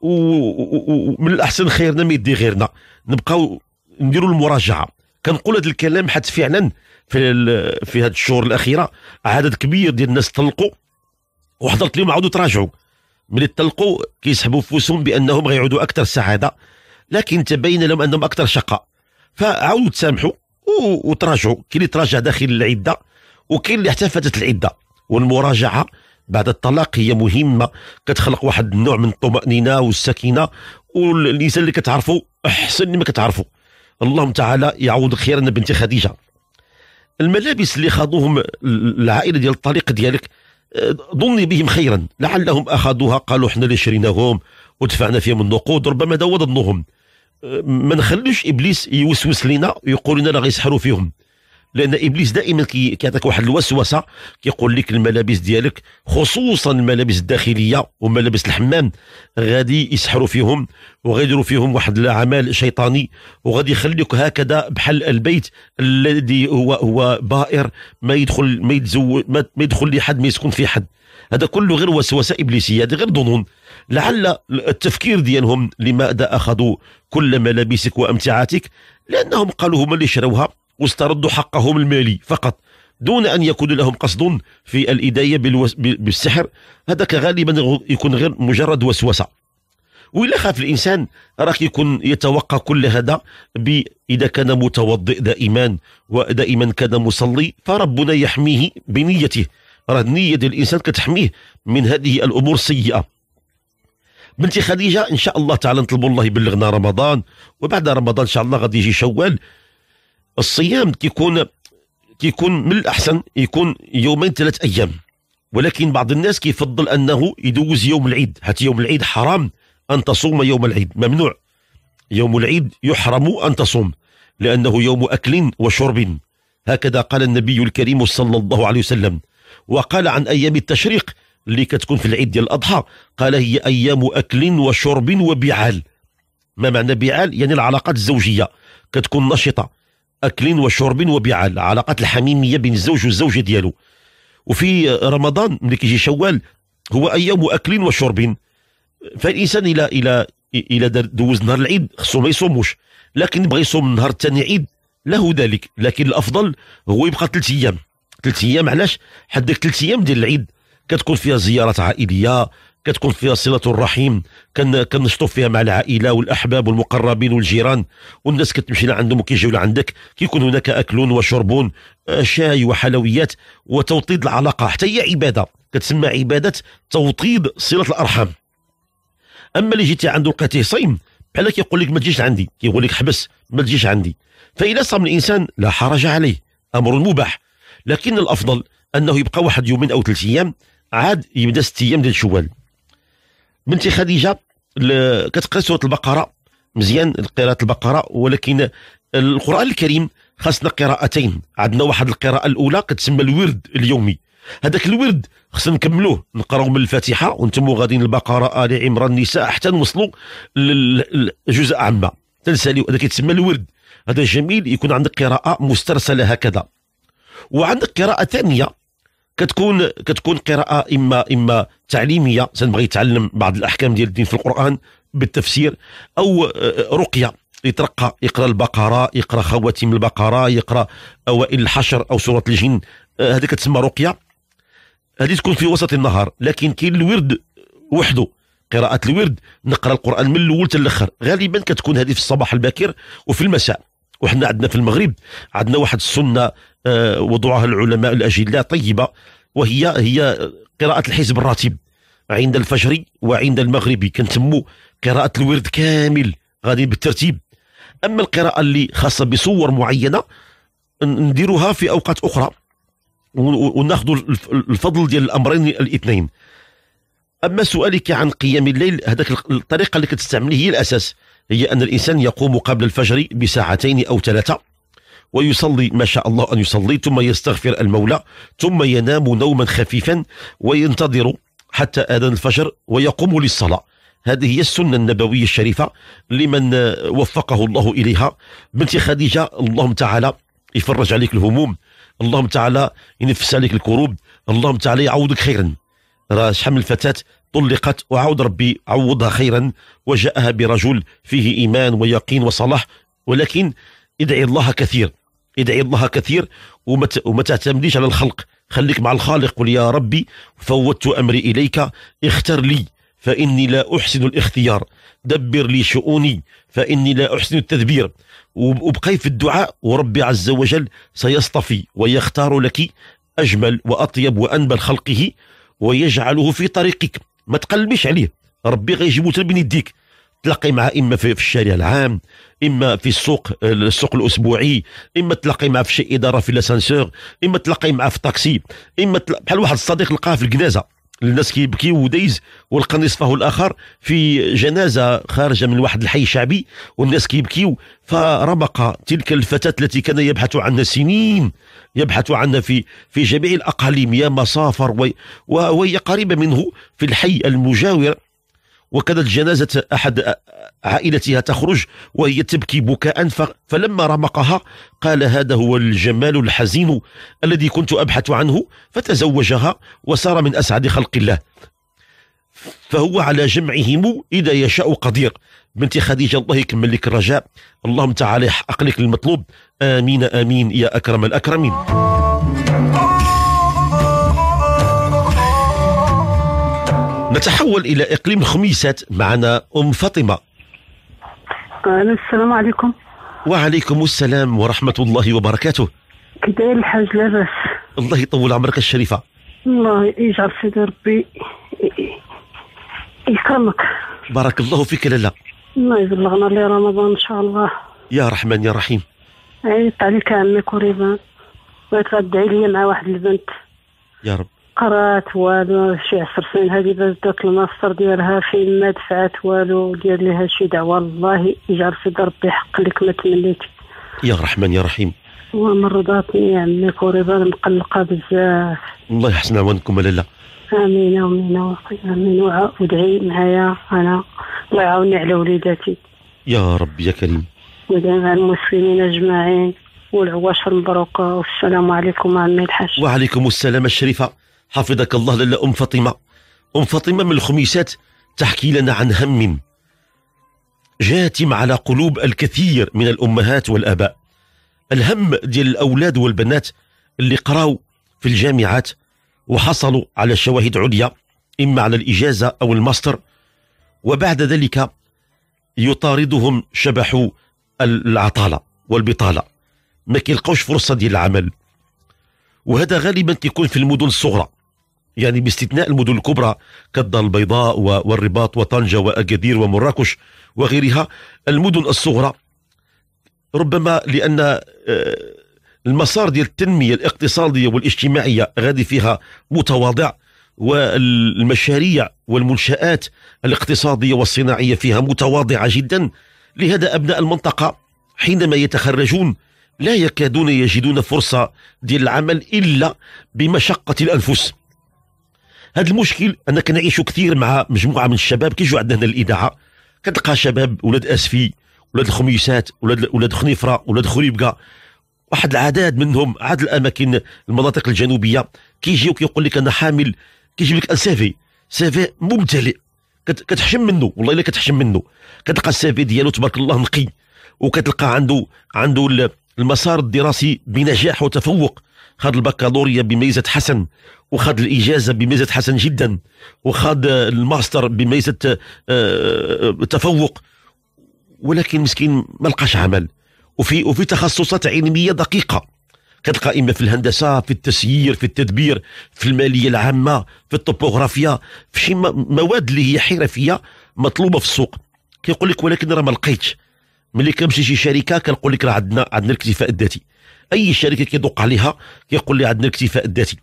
ومن الاحسن خيرنا ما يدي غيرنا نبقاو نديروا المراجعه كنقول هذا الكلام حيت فعلا في في هذه الشهور الاخيره عدد كبير ديال الناس طلقوا وحضرت لهم عاودوا تراجعوا ملي طلقوا كيسحبوا فوسهم بانهم غيعودوا اكثر سعاده لكن تبين لهم انهم اكثر شقاء فعاودوا تسامحوا وتراجعوا كاين اللي تراجع داخل العده وكاين اللي احتفتت العده والمراجعه بعد الطلاق هي مهمه كتخلق واحد النوع من الطمانينه والسكينه والانسان اللي كتعرفه احسن ما كتعرفه اللهم تعالى يعوضك خيرا بنت خديجه الملابس اللي خاضوهم العائله ديال الطليق ديالك آه، ظني بهم خيرا لعلهم اخذوها قالوا احنا اللي شريناهم ودفعنا فيهم النقود ربما هذا هو ظنهم ما نخليش ابليس يوسوس لنا ويقول لنا راه غيسحروا فيهم لان ابليس دائما كيعطيك واحد الوسوسه كيقول لك الملابس ديالك خصوصا الملابس الداخليه وملابس الحمام غادي يسحروا فيهم وغيديروا فيهم واحد العمل شيطاني وغادي يخليك هكذا بحال البيت الذي هو هو بائر ما يدخل ما يتزوج ما يدخل لحد ما يسكن في حد هذا كله غير وسوسه ابليسيه هذه غير ظنون لعل التفكير ديالهم لماذا أخذوا كل ملابسك وأمتعاتك لأنهم قالوا هما اللي شروها واستردوا حقهم المالي فقط دون أن يكون لهم قصد في الإداية بالوس... بالسحر هذاك غالبا يكون غير مجرد وسوسة وإلا خاف الإنسان راك يكون يتوقع كل هذا إذا كان متوضئ دائما ودائما كان مصلي فربنا يحميه بنيته راه النية ديال الإنسان كتحميه من هذه الأمور السيئة بنتي خديجه ان شاء الله تعالى نطلبوا الله يبلغنا رمضان وبعد رمضان ان شاء الله غادي يجي شوال الصيام كيكون كيكون من الاحسن يكون يومين ثلاث ايام ولكن بعض الناس كيفضل انه يدوز يوم العيد حتى يوم العيد حرام ان تصوم يوم العيد ممنوع يوم العيد يحرم ان تصوم لانه يوم اكل وشرب هكذا قال النبي الكريم صلى الله عليه وسلم وقال عن ايام التشريق اللي كتكون في العيد ديال الاضحى قال هي ايام اكل وشرب وبعال ما معنى بعال يعني العلاقات الزوجيه كتكون نشطه اكل وشرب وبعال علاقات الحميميه بين الزوج والزوجه ديالو وفي رمضان ملي كيجي شوال هو ايام اكل وشرب فالانسان الى الى الى دوز نهار العيد خصو ما يصوموش لكن بغى يصوم النهار الثاني عيد له ذلك لكن الافضل هو يبقى ثلاث ايام ثلاث ايام علاش حدك ثلاث ايام ديال العيد كتكون فيها زيارات عائليه كتكون فيها صله كن كنشطوا فيها مع العائله والاحباب والمقربين والجيران والناس كتمشي لعندهم وكيجيو لعندك كيكون هناك اكل وشرب آه، شاي وحلويات وتوطيد العلاقه حتى هي عباده كتسمى عباده توطيد صله الارحام اما اللي جيتي عنده لقيتيه صيم بحال كيقول لك ما تجيش عندي كيقول لك حبس ما تجيش عندي فإذا صام الإنسان لا حرج عليه أمر مباح لكن الأفضل أنه يبقى واحد يومين أو ثلاث أيام عاد يبدا ست ايام ديال شوال بنتي خديجه كتقرا سوره البقره مزيان قراءه البقره ولكن القران الكريم خاصنا قراءتين عندنا واحد القراءه الاولى كتسمى الورد اليومي هذاك الورد خصنا نكملوه نقراو من الفاتحه وانتم غاديين البقره ال عمران النساء حتى نوصلوا للجزء عما تنساليو هذا كيتسمى الورد هذا جميل يكون عندك قراءه مسترسله هكذا وعندك قراءه ثانيه كتكون كتكون قراءه اما اما تعليميه تنبغي يتعلم بعض الاحكام ديال الدين في القران بالتفسير او آه، رقيه يترقى يقرا البقره يقرا خواتيم البقره يقرا اوائل الحشر او سوره الجن آه، هذه كتسمى رقيه هذه تكون في وسط النهار لكن كاين الورد وحده قراءة الورد نقرا القرآن من الأول حتى الآخر غالبا كتكون هذه في الصباح الباكر وفي المساء وحنا عندنا في المغرب عندنا واحد السنة آه، وضعها العلماء الأجلاء طيبة وهي هي قراءة الحزب الراتب عند الفجر وعند المغرب كنتمو قراءة الورد كامل غادي بالترتيب أما القراءة اللي خاصة بصور معينة نديروها في أوقات أخرى وناخذ الفضل ديال الأمرين الاثنين أما سؤالك عن قيام الليل هذاك الطريقة اللي كتستعمل هي الأساس هي أن الإنسان يقوم قبل الفجر بساعتين أو ثلاثة ويصلي ما شاء الله أن يصلي ثم يستغفر المولى ثم ينام نوما خفيفا وينتظر حتى آذان الفجر ويقوم للصلاة هذه هي السنة النبوية الشريفة لمن وفقه الله إليها بنتي خديجة اللهم تعالى يفرج عليك الهموم اللهم تعالى ينفس عليك الكروب اللهم تعالى يعوضك خيرا راه شحال من الفتاة طلقت وعود ربي عوضها خيرا وجاءها برجل فيه إيمان ويقين وصلاح ولكن ادعي الله كثير ادعي الله كثير وما تعتمديش على الخلق خليك مع الخالق قل يا ربي فوت أمري إليك اختر لي فإني لا أحسن الاختيار دبر لي شؤوني فإني لا أحسن التدبير وابقي في الدعاء وربي عز وجل سيصطفي ويختار لك أجمل وأطيب وأنبل خلقه ويجعله في طريقك ما تقلبش عليه ربي غيجيبو تلبني يديك تلقي معها اما في الشارع العام اما في السوق السوق الاسبوعي اما تلقي معها في شي اداره في لاسانسور اما تلقي معها في طاكسي اما بحال واحد الصديق لقاه في الكنازه الناس كيبكيو ودايز ولقى نصفه الاخر في جنازه خارجه من واحد الحي شعبي والناس كيبكيو فربق تلك الفتاه التي كان يبحث عنها سنين يبحث عنها في في جميع الاقاليم يا مسافر وهي قريبه منه في الحي المجاور وكانت جنازة أحد عائلتها تخرج وهي تبكي بكاء فلما رمقها قال هذا هو الجمال الحزين الذي كنت أبحث عنه فتزوجها وصار من أسعد خلق الله فهو على جمعهم إذا يشاء قدير بنتي خديجة الله يكمل لك الرجاء اللهم تعالى يحقق لك المطلوب آمين آمين يا أكرم الأكرمين نتحول إلى إقليم خميسات معنا أم فاطمة السلام عليكم وعليكم السلام ورحمة الله وبركاته كي الحاج لاباس الله يطول عمرك الشريفة الله يجعل سيدي ربي يكرمك بارك الله فيك لالا الله يبلغنا لرمضان ان شاء الله يا رحمن يا رحيم عيطت عليك عمي كوريبان بغيت غدعي لي مع واحد البنت يا رب قرات والو شي عشر سنين هذه باش دات الماستر ديالها فين ما دفعت والو دير ليها شي دعوه والله يجعل في ربي حق لك ما تمليت يا رحمن يا رحيم ومرضاتني يا عمي كوريبا مقلقه بزاف الله يحسن عوانكم لالا امين امين امين وادعي معايا انا الله يعاوني على وليداتي يا رب يا كريم ودعي مع المسلمين اجمعين والعواشر المبروكه والسلام عليكم عمي الحاج وعليكم السلام الشريفه حفظك الله لالا أم فاطمة أم فاطمة من الخميسات تحكي لنا عن هم جاتم على قلوب الكثير من الأمهات والآباء الهم ديال الأولاد والبنات اللي قراو في الجامعات وحصلوا على شواهد عليا إما على الإجازة أو الماستر وبعد ذلك يطاردهم شبح العطالة والبطالة ما كيلقاوش فرصة ديال العمل وهذا غالبا كيكون في المدن الصغرى يعني باستثناء المدن الكبرى كالدار البيضاء والرباط وطنجة وأكادير ومراكش وغيرها المدن الصغرى ربما لأن آه، المسار ديال التنمية الاقتصادية والاجتماعية غادي فيها متواضع والمشاريع والمنشآت الاقتصادية والصناعية فيها متواضعة جدا لهذا أبناء المنطقة حينما يتخرجون لا يكادون يجدون فرصة ديال العمل إلا بمشقة الأنفس هذا المشكل انا كنعيشو كثير مع مجموعه من الشباب كيجوا عندنا هنا الاذاعه كتلقى شباب ولاد اسفي ولاد الخميسات ولاد ولاد خنيفره ولاد خريبكه واحد العدد منهم عاد الاماكن المناطق الجنوبيه كيجي وكيقول لك انا حامل كيجيب لك سيفي سيفي ممتلئ كتحشم منه والله الا كتحشم منه كتلقى السيفي ديالو تبارك الله نقي وكتلقى عنده عنده المسار الدراسي بنجاح وتفوق خد البكالوريا بميزه حسن وخد الاجازه بميزه حسن جدا وخد الماستر بميزه آه، آه، تفوق ولكن مسكين ما لقاش عمل وفي وفي تخصصات علميه دقيقه كتلقى اما في الهندسه في التسيير في التدبير في الماليه العامه في الطبوغرافيا في شي مواد اللي هي حرفيه مطلوبه في السوق كيقول لك ولكن راه ما لقيتش ملي كنمشي شي شركه كنقول لك راه عندنا عندنا الاكتفاء الذاتي اي شركه كيدق عليها كيقول لي عندنا الاكتفاء الذاتي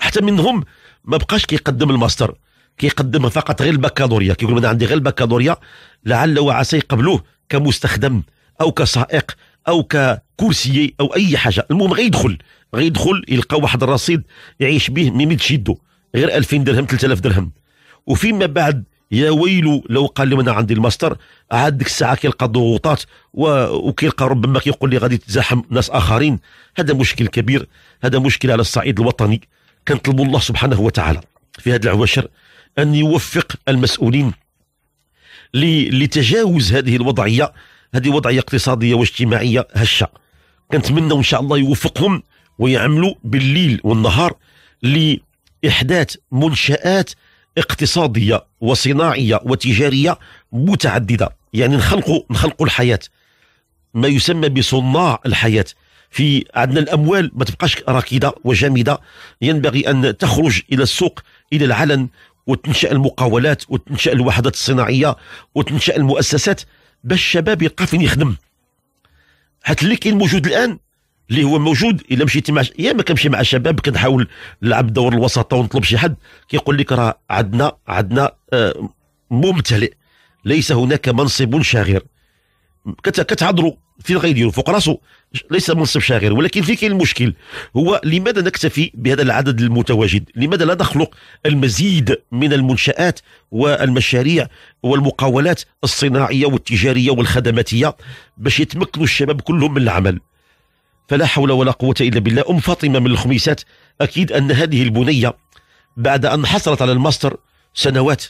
حتى منهم ما بقاش كيقدم الماستر كيقدم فقط غير البكالوريا كيقول انا عندي غير البكالوريا لعل وعسى يقبلوه كمستخدم او كسائق او ككرسي او اي حاجه المهم غيدخل غيدخل يلقى واحد الرصيد يعيش به من تشدو غير 2000 درهم 3000 درهم وفيما بعد يا ويلو لو قال لهم انا عندي الماستر عاد ديك الساعه كيلقى ضغوطات وكيلقى ربما كيقول لي غادي تزاحم ناس اخرين هذا مشكل كبير هذا مشكل على الصعيد الوطني كنطلب الله سبحانه وتعالى في هذه العواشر ان يوفق المسؤولين لتجاوز هذه الوضعيه هذه وضعيه اقتصاديه واجتماعيه هشه كنتمنوا ان شاء الله يوفقهم ويعملوا بالليل والنهار لاحداث منشات اقتصاديه وصناعيه وتجاريه متعدده يعني نخلقوا نخلقوا الحياه ما يسمى بصناع الحياه في عندنا الاموال ما تبقاش راكده وجامده ينبغي ان تخرج الى السوق الى العلن وتنشا المقاولات وتنشا الوحدات الصناعيه وتنشا المؤسسات باش الشباب يلقى فين يخدم حتى اللي كاين موجود الان اللي هو موجود الا مشيتي مع يا ما كنمشي مع شباب كنحاول نلعب دور الوسطه ونطلب شي حد كيقول لك راه عندنا عندنا آه، ممتلئ ليس هناك منصب شاغر كتهضروا فين غيديروا فوق راسو ليس منصب شاغر ولكن فين كاين المشكل هو لماذا نكتفي بهذا العدد المتواجد لماذا لا نخلق المزيد من المنشآت والمشاريع والمقاولات الصناعيه والتجاريه والخدماتيه باش يتمكنوا الشباب كلهم من العمل فلا حول ولا قوة إلا بالله أم فاطمة من الخميسات أكيد أن هذه البنية بعد أن حصلت على الماستر سنوات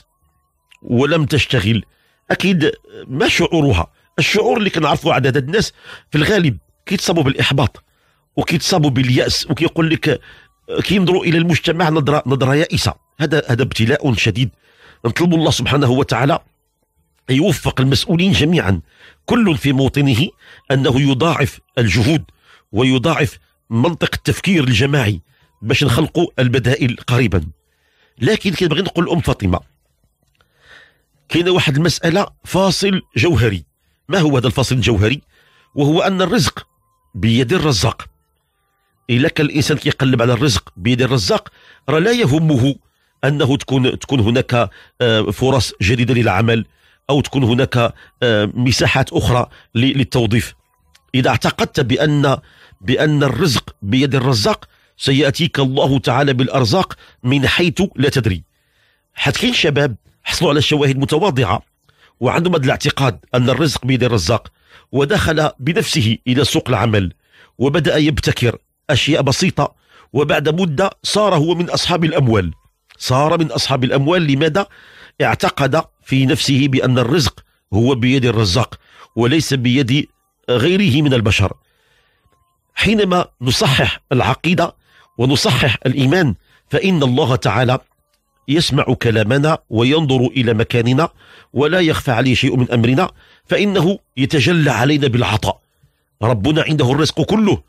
ولم تشتغل أكيد ما شعورها الشعور اللي كنعرفوا عدد الناس في الغالب كيتصابوا بالإحباط وكيتصابوا باليأس وكيقول لك كينظروا إلى المجتمع نظرة نظرة يائسة هذا هذا ابتلاء شديد نطلب الله سبحانه وتعالى يوفق المسؤولين جميعا كل في موطنه أنه يضاعف الجهود ويضاعف منطق التفكير الجماعي باش نخلقوا البدائل قريبا لكن كنبغي نقول ام فاطمه كاينه واحد المساله فاصل جوهري ما هو هذا الفاصل الجوهري وهو ان الرزق بيد الرزاق الا كان الانسان كيقلب على الرزق بيد الرزاق راه لا يهمه انه تكون تكون هناك آه، فرص جديده للعمل او تكون هناك آه، مساحات اخرى للتوظيف اذا اعتقدت بان بأن الرزق بيد الرزاق سيأتيك الله تعالى بالأرزاق من حيث لا تدري حتكين شباب حصلوا على الشواهد متواضعة وعندهم هذا الاعتقاد أن الرزق بيد الرزاق ودخل بنفسه إلى سوق العمل وبدأ يبتكر أشياء بسيطة وبعد مدة صار هو من أصحاب الأموال صار من أصحاب الأموال لماذا؟ اعتقد في نفسه بأن الرزق هو بيد الرزاق وليس بيد غيره من البشر حينما نصحح العقيدة ونصحح الإيمان فإن الله تعالى يسمع كلامنا وينظر إلى مكاننا ولا يخفى عليه شيء من أمرنا فإنه يتجلى علينا بالعطاء ربنا عنده الرزق كله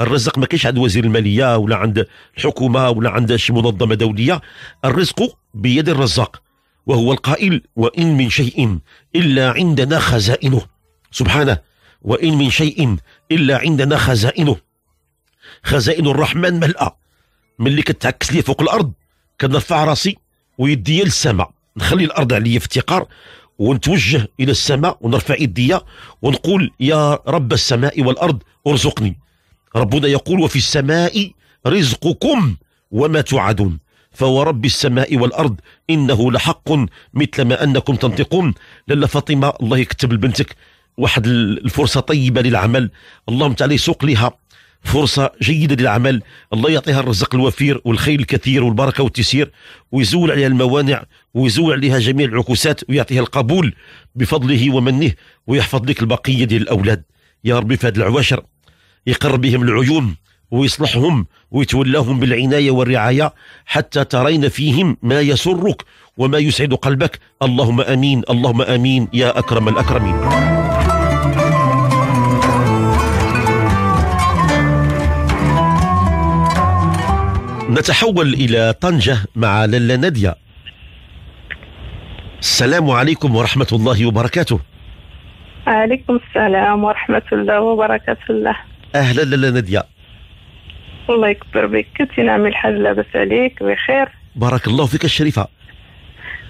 الرزق ما كاينش عند وزير المالية ولا عند الحكومة ولا عند شي منظمة دولية الرزق بيد الرزاق وهو القائل وإن من شيء إلا عندنا خزائنه سبحانه وإن من شيء إلا عندنا خزائنه خزائن الرحمن ملأة ملي كتعكس لي فوق الأرض كنرفع راسي ويدي للسماء نخلي الأرض عليا افتقار ونتوجه إلى السماء ونرفع يديا ونقول يا رب السماء والأرض ارزقني ربنا يقول وفي السماء رزقكم وما توعدون فورب السماء والأرض إنه لحق مثل ما أنكم تنطقون لالا فاطمة الله يكتب لبنتك واحد الفرصه طيبه للعمل اللهم تعالى يسوق لها فرصه جيده للعمل الله يعطيها الرزق الوفير والخير الكثير والبركه والتيسير ويزول عليها الموانع ويزول عليها جميع العكوسات ويعطيها القبول بفضله ومنه ويحفظ لك البقيه ديال الاولاد يا ربي في هذه العواشر يقر بهم العيون ويصلحهم ويتولاهم بالعناية والرعاية حتى ترين فيهم ما يسرك وما يسعد قلبك اللهم أمين اللهم أمين يا أكرم الأكرمين نتحول إلى طنجة مع للا نادية السلام عليكم ورحمة الله وبركاته عليكم السلام ورحمة الله وبركاته الله أهلا للا نادية الله يكبر بك كنتي نعمل الحاج لاباس عليك بخير بارك الله فيك الشريفة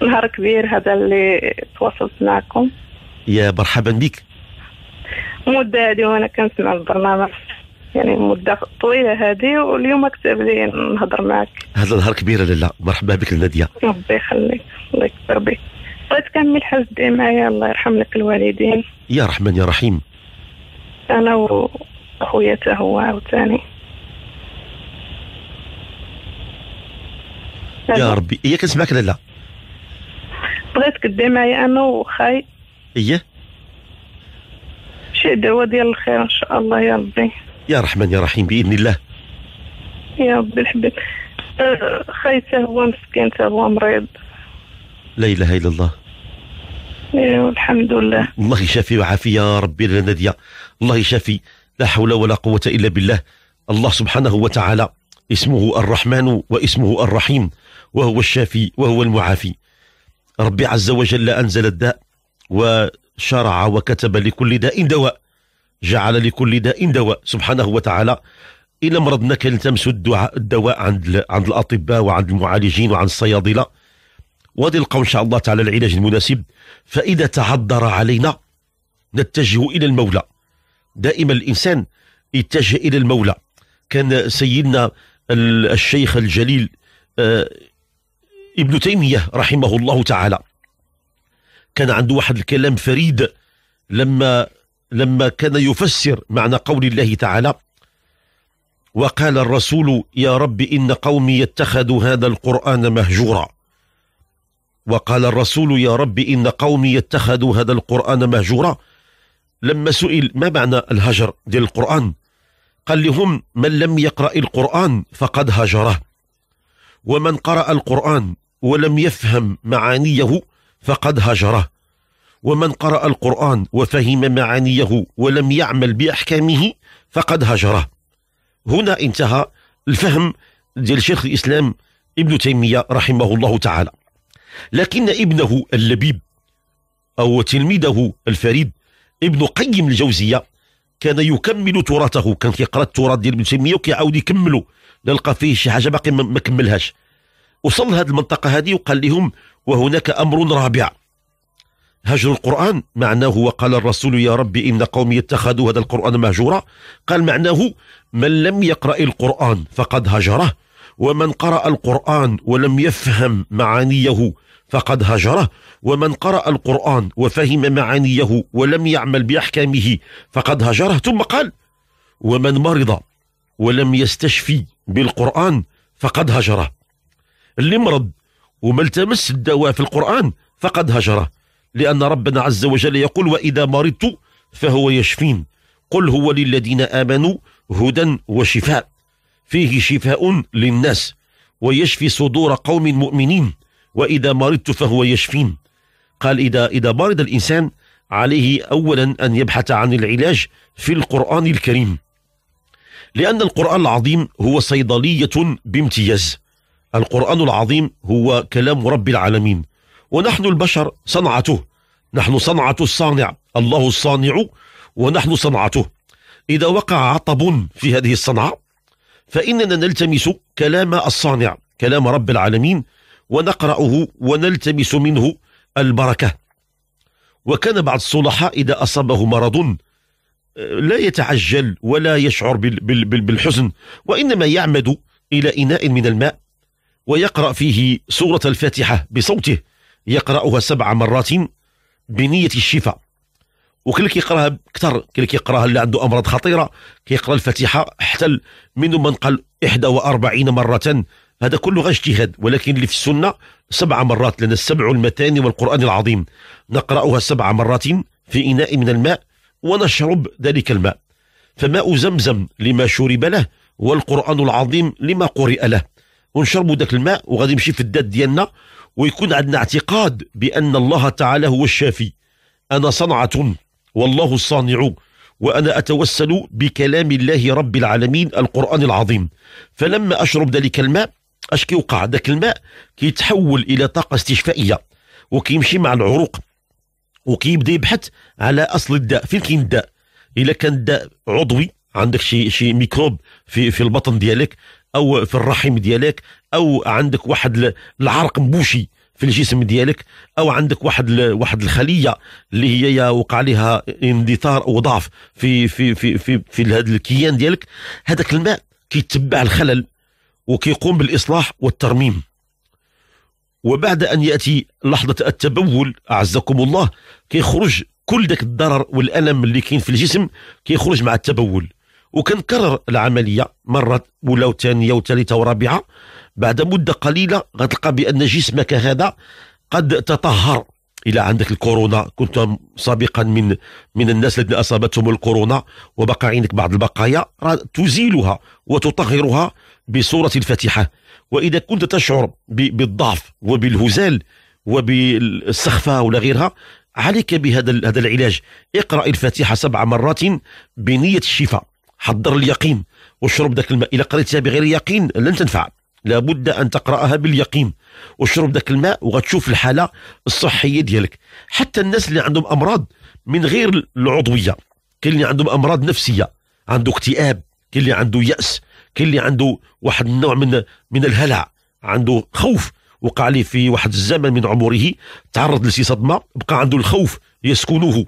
نهار كبير هذا اللي تواصلت معكم يا مرحبا بك مدة هذه وأنا كنسمع البرنامج يعني مده طويله هذه واليوم كتب لي نهضر معك هذا نهار كبيره لالا مرحبا بك ناديه ربي يخليك الله يكبر بك بغيت كمل دي معايا الله يرحم لك الوالدين يا رحمن يا رحيم انا وخويا تا هو عاوتاني يا ربي هي كنسمعك لالا بغيت كدي معايا انا وخاي ايه شي دعوه ديال الخير ان شاء الله يا ربي يا رحمن يا رحيم باذن الله يا رب الحبيب أه، خايته هو مسكين هو مريض لا اله الا الله إيه، الحمد لله الله يشافي وعافيه يا ربي لنا ناديه الله يشافي لا حول ولا قوه الا بالله الله سبحانه وتعالى اسمه الرحمن واسمه الرحيم وهو الشافي وهو المعافي ربي عز وجل انزل الداء وشرع وكتب لكل داء دواء جعل لكل داء دواء سبحانه وتعالى إلى مرضنا كان نلتمس الدواء عند عند الأطباء وعند المعالجين وعند الصيادلة القوم إن شاء الله تعالى العلاج المناسب فإذا تعذر علينا نتجه إلى المولى دائما الإنسان يتجه إلى المولى كان سيدنا الشيخ الجليل آه، ابن تيمية رحمه الله تعالى كان عنده واحد الكلام فريد لما لما كان يفسر معنى قول الله تعالى وقال الرسول يا رب إن قومي يتخذوا هذا القرآن مهجورا وقال الرسول يا رب إن قومي يتخذوا هذا القرآن مهجورا لما سئل ما معنى الهجر ديال القرآن قال لهم من لم يقرأ القرآن فقد هجره ومن قرأ القرآن ولم يفهم معانيه فقد هجره ومن قرأ القرآن وفهم معانيه ولم يعمل بأحكامه فقد هجره هنا انتهى الفهم ديال شيخ الإسلام ابن تيمية رحمه الله تعالى لكن ابنه اللبيب أو تلميذه الفريد ابن قيم الجوزية كان يكمل تراثه كان كيقرا التراث ديال ابن تيميه وكيعاود يكملو لقى فيه شي حاجه باقي ما كملهاش وصل لهذه المنطقه هذه وقال لهم وهناك امر رابع هجر القرآن معناه وقال الرسول يا رب إن قومي اتخذوا هذا القرآن مهجورا قال معناه من لم يقرأ القرآن فقد هجره ومن قرأ القرآن ولم يفهم معانيه فقد هجره ومن قرأ القرآن وفهم معانيه ولم يعمل بأحكامه فقد هجره ثم قال ومن مرض ولم يستشفي بالقرآن فقد هجره اللي مرض وما التمس الدواء في القرآن فقد هجره لأن ربنا عز وجل يقول وإذا مرضت فهو يشفين قل هو للذين آمنوا هدى وشفاء فيه شفاء للناس ويشفي صدور قوم مؤمنين وإذا مرضت فهو يشفين قال إذا, إذا مرض الإنسان عليه أولا أن يبحث عن العلاج في القرآن الكريم لأن القرآن العظيم هو صيدلية بامتياز القرآن العظيم هو كلام رب العالمين ونحن البشر صنعته نحن صنعة الصانع الله الصانع ونحن صنعته إذا وقع عطب في هذه الصنعة فإننا نلتمس كلام الصانع كلام رب العالمين ونقرأه ونلتمس منه البركة وكان بعض الصلحاء إذا أصابه مرض آه، لا يتعجل ولا يشعر بالحزن وإنما يعمد إلى إناء من الماء ويقرأ فيه سورة الفاتحة بصوته يقرأها سبع مرات بنية الشفاء وكل يقرأها أكثر كل كيقراها اللي عنده امراض خطيره كيقرا الفاتحه حتى من من قال 41 مره هذا كله غير اجتهاد ولكن اللي في السنه سبع مرات لان السبع المتاني والقران العظيم نقراها سبع مرات في اناء من الماء ونشرب ذلك الماء فماء زمزم لما شرب له والقران العظيم لما قرئ له ونشرب ذاك الماء وغادي يمشي في الداد ديالنا ويكون عندنا اعتقاد بأن الله تعالى هو الشافي أنا صنعة والله الصانع وأنا أتوسل بكلام الله رب العالمين القرآن العظيم فلما أشرب ذلك الماء اش كيوقع ذاك الماء كيتحول الى طاقه استشفائيه وكيمشي مع العروق وكيبدا يبحث على اصل الداء فين كاين الداء الا كان الداء عضوي عندك شي شي ميكروب في في البطن ديالك او في الرحم ديالك او عندك واحد العرق مبوشي في الجسم ديالك او عندك واحد واحد الخليه اللي هي وقع لها اندثار او ضعف في في في في في هذا الكيان ديالك هذاك الماء كيتبع الخلل وكيقوم بالاصلاح والترميم وبعد ان ياتي لحظه التبول اعزكم الله كيخرج كل ذاك الضرر والالم اللي كاين في الجسم كيخرج مع التبول وكنكرر العمليه مره ولو ثانيه وثالثه ورابعه بعد مده قليله غتلقى بان جسمك هذا قد تطهر الى عندك الكورونا كنت سابقا من من الناس الذين اصابتهم الكورونا وبقى عندك بعض البقايا تزيلها وتطهرها بصوره الفاتحه واذا كنت تشعر بالضعف وبالهزال وبالسخفه ولا غيرها عليك بهذا هذا العلاج اقرا الفاتحه سبع مرات بنيه الشفاء حضر اليقين واشرب ذاك الماء اذا قريتها بغير يقين لن تنفع لابد ان تقراها باليقين واشرب ذاك الماء وغتشوف الحاله الصحيه ديالك حتى الناس اللي عندهم امراض من غير العضويه كاين اللي عندهم امراض نفسيه عنده اكتئاب كاين اللي عنده ياس كاين اللي عنده واحد النوع من من الهلع عنده خوف وقع لي في واحد الزمن من عمره تعرض لشي صدمه بقى عنده الخوف يسكنه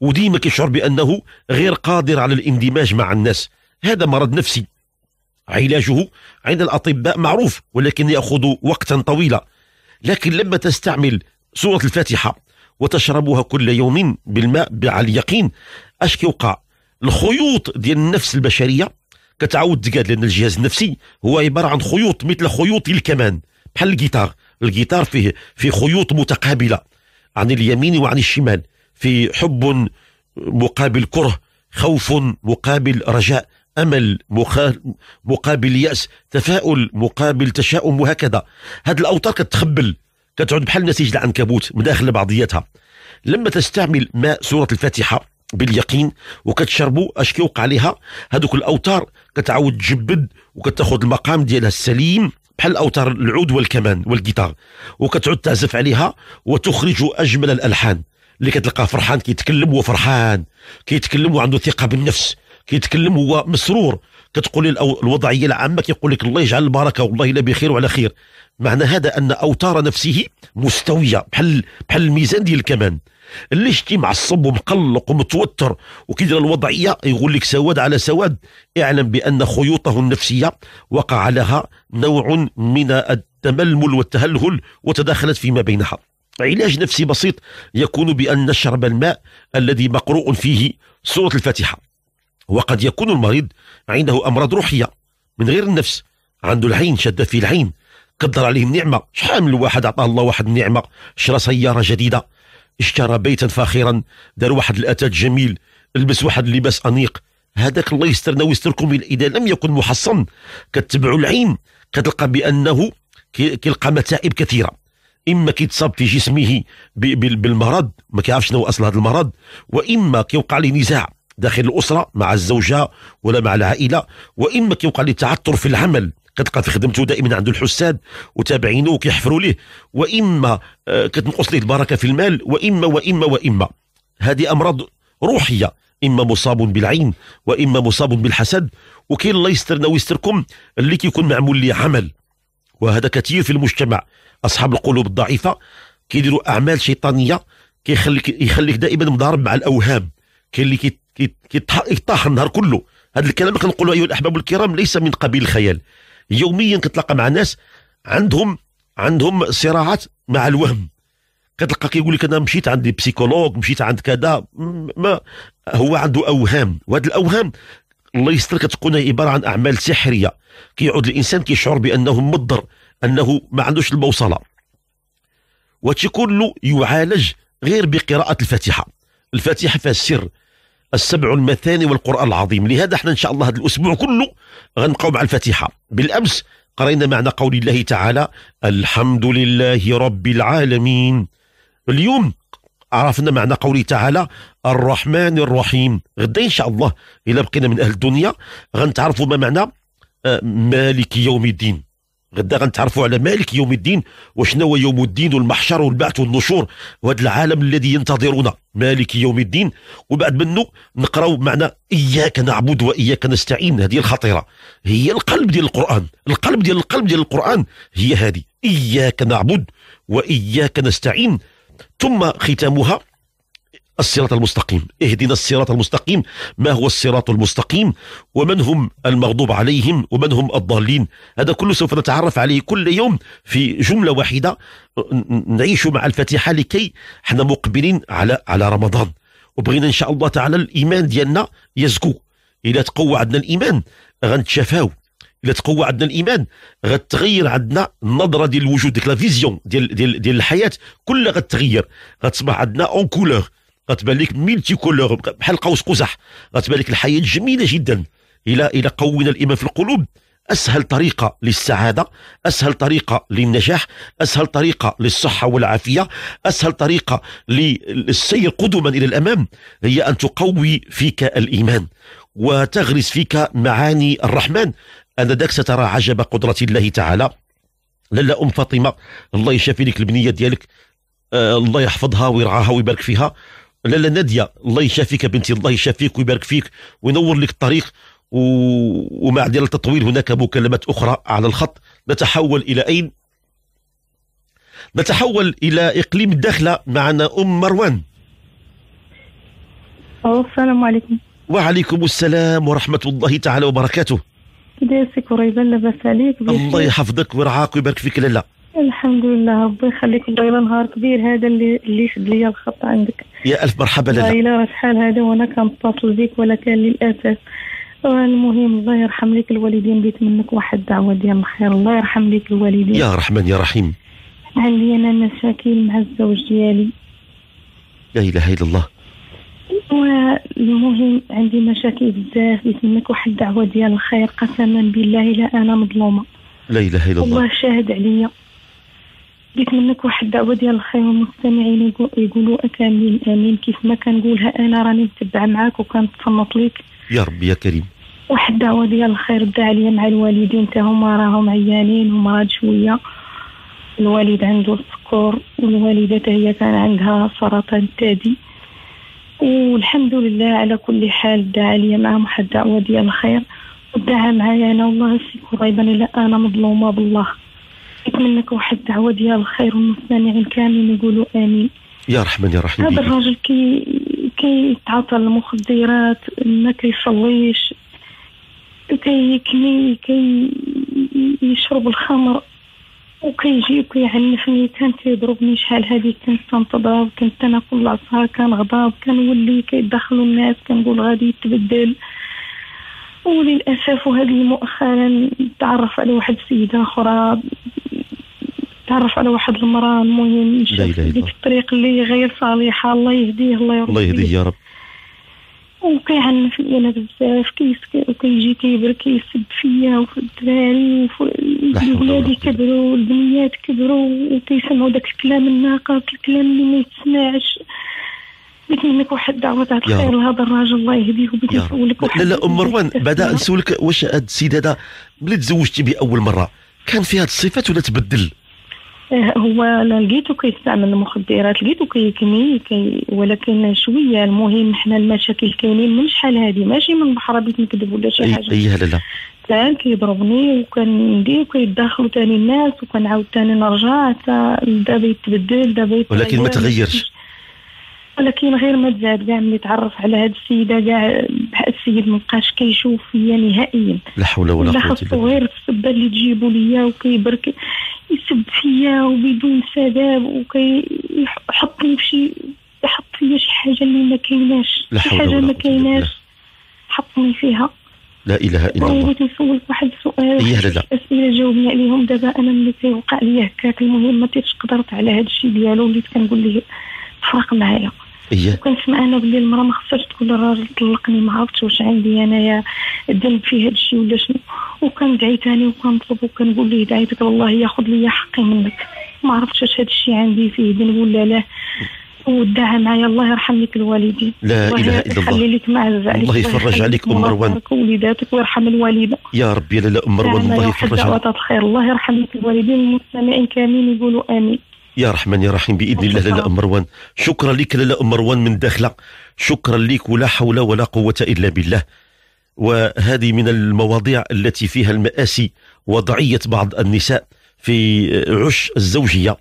وديما كيشعر بانه غير قادر على الاندماج مع الناس هذا مرض نفسي علاجه عند الأطباء معروف ولكن يأخذ وقتا طويلا لكن لما تستعمل سورة الفاتحة وتشربها كل يوم بالماء على اليقين اش كيوقع الخيوط ديال النفس البشريه كتعاود تقاد لان الجهاز النفسي هو عباره عن خيوط مثل خيوط الكمان بحال الجيتار الجيتار فيه في خيوط متقابله عن اليمين وعن الشمال في حب مقابل كره خوف مقابل رجاء امل مقابل ياس تفاؤل مقابل تشاؤم وهكذا هاد الاوتار كتخبل كتعود بحال نسيج العنكبوت داخل بعضياتها لما تستعمل ماء سوره الفاتحه باليقين وكتشربوا اش كيوقع لها هذوك الاوتار كتعاود تجبد وكتاخذ المقام ديالها السليم بحال اوتار العود والكمان والجيتار وكتعود تعزف عليها وتخرج اجمل الالحان اللي كتلقاه فرحان كيتكلم وفرحان كيتكلم وعنده ثقه بالنفس كيتكلم هو مسرور كتقول الوضعيه العامه كيقول لك الله يجعل البركه والله الا بخير وعلى خير معنى هذا ان اوتار نفسه مستويه بحال بحال الميزان ديال الكمان اللي شتي معصب ومقلق ومتوتر وكيدير الوضعيه يقول لك سواد على سواد اعلم بان خيوطه النفسيه وقع لها نوع من التململ والتهلهل وتداخلت فيما بينها علاج نفسي بسيط يكون بان نشرب الماء الذي مقروء فيه سوره الفاتحه وقد يكون المريض عنده أمراض روحية من غير النفس عنده العين شدة في العين قدر عليه النعمة شحال من واحد عطاه الله واحد النعمة شرى سيارة جديدة اشترى بيتا فاخرا دار واحد الأتات جميل لبس واحد اللباس أنيق هذاك الله يسترنا ويستركم إذا لم يكن محصن كتبعوا العين كتلقى بأنه كيلقى متاعب كثيرة اما كيتصاب في جسمه بالمرض ما كيعرفش شنو اصل هذا المرض واما كيوقع عليه نزاع داخل الاسره مع الزوجه ولا مع العائله واما كيوقع لي تعثر في العمل كتلقى في خدمته دائما عند الحساد وتابعينه وكيحفروا ليه واما آه، كتنقص ليه البركه في المال واما واما واما هذه امراض روحيه اما مصاب بالعين واما مصاب بالحسد وكاين الله يسترنا ويستركم اللي كيكون معمول ليه عمل وهذا كثير في المجتمع اصحاب القلوب الضعيفه كيديروا اعمال شيطانيه كيخليك يخليك دائما مضارب مع الاوهام كاين اللي كيطاح النهار كله هذا الكلام اللي كنقولوا ايها الاحباب الكرام ليس من قبيل الخيال يوميا كتلاقى مع ناس عندهم عندهم صراعات مع الوهم كتلقى كيقول لك انا مشيت عند بسيكولوج مشيت عند كذا ما هو عنده اوهام وهذه الاوهام الله يستر كتكون عباره عن اعمال سحريه كيعود الانسان كيشعر بانه مضر انه ما عندوش البوصله وهادشي كله يعالج غير بقراءه الفاتحه الفاتحه فيها السر السبع المثاني والقرآن العظيم لهذا احنا إن شاء الله هذا الأسبوع كله غنبقاو مع الفاتحة بالأمس قرينا معنى قول الله تعالى الحمد لله رب العالمين اليوم عرفنا معنى قوله تعالى الرحمن الرحيم غدا إن شاء الله إلا بقينا من أهل الدنيا غنتعرفوا ما معنى آه، مالك يوم الدين غدا غنتعرفوا على مالك يوم الدين وشنو هو يوم الدين والمحشر والبعث والنشور وهذا العالم الذي ينتظرنا مالك يوم الدين وبعد منه نقراو معنا اياك نعبد واياك نستعين هذه الخطيره هي القلب ديال القران القلب ديال القلب ديال القران هي هذه اياك نعبد واياك نستعين ثم ختامها الصراط المستقيم اهدنا الصراط المستقيم ما هو الصراط المستقيم ومن هم المغضوب عليهم ومن هم الضالين هذا كله سوف نتعرف عليه كل يوم في جملة واحدة نعيش مع الفاتحة لكي احنا مقبلين على على رمضان وبغينا ان شاء الله تعالى الايمان ديالنا يزكو الى تقوى عندنا الايمان غنتشافاو الا تقوى عندنا الايمان غتغير عندنا النظره ديال الوجود ديك لا فيزيون ديال ديال ديال الحياه كلها غتغير غتصبح عندنا اون كولور غتبان لك ميلتي كولور بحال قوس قزح غتبان لك الحياه جميله جدا الى الى قوينا الايمان في القلوب اسهل طريقه للسعاده اسهل طريقه للنجاح اسهل طريقه للصحه والعافيه اسهل طريقه للسير قدما الى الامام هي ان تقوي فيك الايمان وتغرس فيك معاني الرحمن انذاك سترى عجب قدره الله تعالى لالا ام فاطمه الله يشافي لك البنيه ديالك آه الله يحفظها ويرعاها ويبارك فيها لاله ناديه الله يشافيك يا بنتي الله يشافيك ويبارك فيك وينور لك الطريق و... ومع ديال التطويل هناك مكالمات اخرى على الخط نتحول الى اين نتحول الى اقليم الداخله معنا ام مروان السلام عليكم وعليكم السلام ورحمه الله تعالى وبركاته كي سي قريبه لاباس عليك الله يحفظك ويرعاك ويبارك فيك لاله الحمد لله ربي يخليك والله نهار كبير هذا اللي اللي شد لي الخط عندك يا الف مرحبا لك والله راه شحال هذا وانا كنتصل بك ولكن للاسف المهم الله يرحم لك الوالدين بيت منك واحد الدعوه ديال الخير الله يرحم لك الوالدين يا رحمن يا رحيم عندي انا مشاكل مع الزوج ديالي لا اله الا الله والمهم عندي مشاكل بزاف بيت منك واحد الدعوه ديال الخير قسما بالله لا انا مظلومه لا اله الا الله الله شاهد عليا ديك منك واحد الدعوه ديال الخير والمستمعين يقولوا امين امين كيف ما كنقولها انا راني نتبع معاك وكنتصنط ليك يا ربي يا كريم واحد الدعوه ديال الخير بدا عليا مع الوالدين حتى هما راهم عيانين هما شويه الوالد عنده السكر والوالده حتى هي كان عندها سرطان الثدي والحمد لله على كل حال دعا عليا معاهم واحد الدعوه ديال الخير ودعا معايا انا والله سي قريبا الا انا مظلومه بالله منك واحد الدعوه ديال الخير والمستمعين كاملين يقولوا امين يا رحمن يا رحيم هذا الراجل كي كيتعاطى المخدرات ما كيصليش كي كي يشرب الخمر وكيجي وكيعنفني كان كيضربني شحال هذه كنت تنتظر كنت انا كل عصا كان كنولي كيدخلوا الناس كنقول غادي يتبدل وللأسف وهذه مؤخرا تعرف على واحد السيدة أخرى تعرف على واحد المرأة المهم في الطريق اللي غير صالحة الله يهديه الله يرضيه الله يهديه يا رب وكيعن انا بزاف كيجي كيبر كيسب فيا وفي الدراري وفي ولادي كبروا البنيات كبروا وكيسمعوا داك الكلام الناقص الكلام اللي ما يتسمعش بدي منك واحد دعوة تاع الخير لهذا الراجل الله يهديه وبدي نسولك لا لا ام مروان بعدا نسولك واش هاد السيد هذا ملي تزوجتي به اول مره كان في هاد الصفات ولا تبدل؟ آه، هو انا لقيته كيستعمل المخدرات لقيته كيكني كي ولكن شويه المهم حنا المشاكل كاينين من شحال هذه ماشي من بحر بيت نكذب ولا شي حاجه اي لا لا كان كيضربني وكان ندير وكيتداخلوا ثاني الناس وكنعاود ثاني نرجع حتى دابا يتبدل دابا ولكن ما تغيرش ولكن غير ما تزاد كاع ملي تعرف على هاد السيده كاع السيد بقاش كيشوف فيا نهائيا لا حول ولا قوه الا بالله غير السبه اللي تجيبوا ليا وكيبرك يسب فيا وبدون سبب وكيحطني شي يحط فيا شي حاجه اللي ما كايناش شي حاجه ما كايناش حطني فيها لا اله الا الله بغيت نسولك واحد السؤال اي لا الاسئله جاوبني عليهم دابا انا ملي كيوقع ليا هكاك المهم ما تيتش قدرت على هاد الشيء ديالو وليت كنقول ليه فراق معايا إيه. وكنسمع انا باللي المراه ما خصهاش تقول الراجل طلقني ما عرفتش واش عندي انايا ذنب في هذا الشيء ولا شنو وكندعي ثاني وكنطلب وكنقول ليه دعيتك والله ياخذ لي حقي منك ما عرفتش واش هذا الشيء عندي فيه ذنب ولا لا ودعا معايا الله يرحم لك الوالدين لا اله الا الله يخلي لك ما عز عليك الله يفرج عليك ام مروان ووليداتك ويرحم الوالده يا ربي لا لا ام مروان نعم، الله يفرج عليك الله يرحم لك الوالدين المستمعين كاملين يقولوا امين يا رحمن يا رحيم باذن الله لالا ام مروان شكرا لك لالا ام مروان من داخله شكرا لك ولا حول ولا قوه الا بالله وهذه من المواضيع التي فيها المآسي وضعيه بعض النساء في عش الزوجيه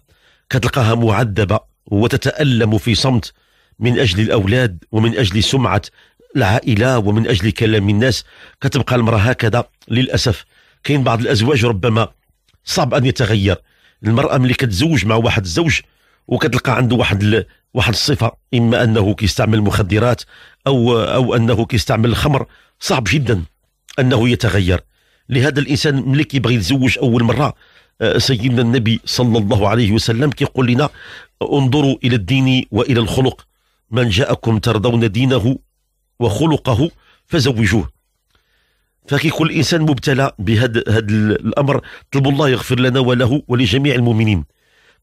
كتلقاها معذبه وتتالم في صمت من اجل الاولاد ومن اجل سمعه العائله ومن اجل كلام الناس كتبقى المراه هكذا للاسف كاين بعض الازواج ربما صعب ان يتغير المراه ملي كتزوج مع واحد الزوج وكتلقى عنده واحد ال... واحد الصفه اما انه كيستعمل مخدرات او او انه كيستعمل الخمر صعب جدا انه يتغير لهذا الانسان ملي كيبغي يتزوج اول مره آه، سيدنا النبي صلى الله عليه وسلم كيقول لنا انظروا الى الدين والى الخلق من جاءكم ترضون دينه وخلقه فزوجوه فكيكون الانسان مبتلى بهذا هذا الامر طلب الله يغفر لنا وله ولجميع المؤمنين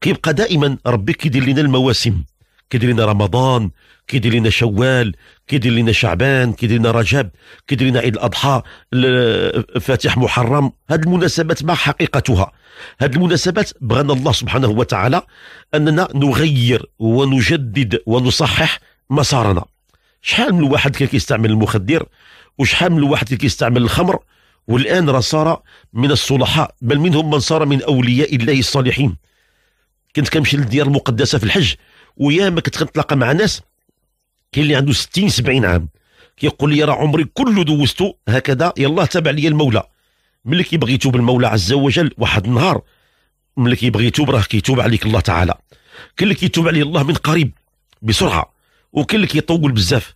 كيبقى دائما ربي كيدير لنا المواسم كيدير لنا رمضان كيدير لنا شوال كيدير لنا شعبان كيدير لنا رجب كيدير لنا عيد الاضحى فاتح محرم هذه المناسبات ما حقيقتها هذه المناسبات بغانا الله سبحانه وتعالى اننا نغير ونجدد ونصحح مسارنا شحال من واحد كان كيستعمل المخدر وشحال من واحد كيستعمل الخمر والان راه صار من الصلحاء بل منهم من صار من اولياء الله الصالحين كنت كنمشي للديار المقدسه في الحج ويا ما كنت كنتلاقى مع ناس كاين اللي عنده 60 70 عام كيقول لي راه عمري كله دوزته هكذا يلاه تابع لي المولى ملي كيبغي يتوب المولى عز وجل واحد النهار ملي كيبغي يتوب راه كيتوب عليك الله تعالى كاين اللي كيتوب عليه الله من قريب بسرعه وكاين اللي كيطول بزاف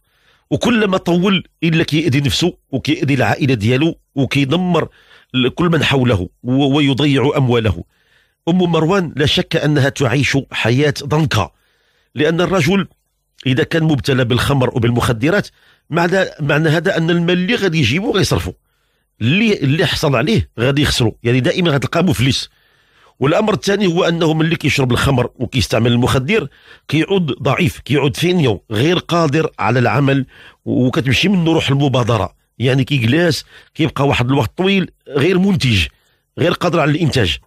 وكل ما طول الا كيأذي نفسه وكيأذي العائله ديالو وكيدمر كل من حوله ويضيع امواله ام مروان لا شك انها تعيش حياه ضنكه لان الرجل اذا كان مبتلى بالخمر وبالمخدرات معنى معنى هذا ان المال اللي غادي يجيبو غيصرفو اللي اللي حصل عليه غادي يخسرو يعني دائما غتلقى مفلس والامر الثاني هو انه ملي كيشرب الخمر وكيستعمل المخدر كيعود ضعيف كيعود فينيو غير قادر على العمل وكتمشي منه روح المبادره يعني كيجلس كيبقى واحد الوقت طويل غير منتج غير قادر على الانتاج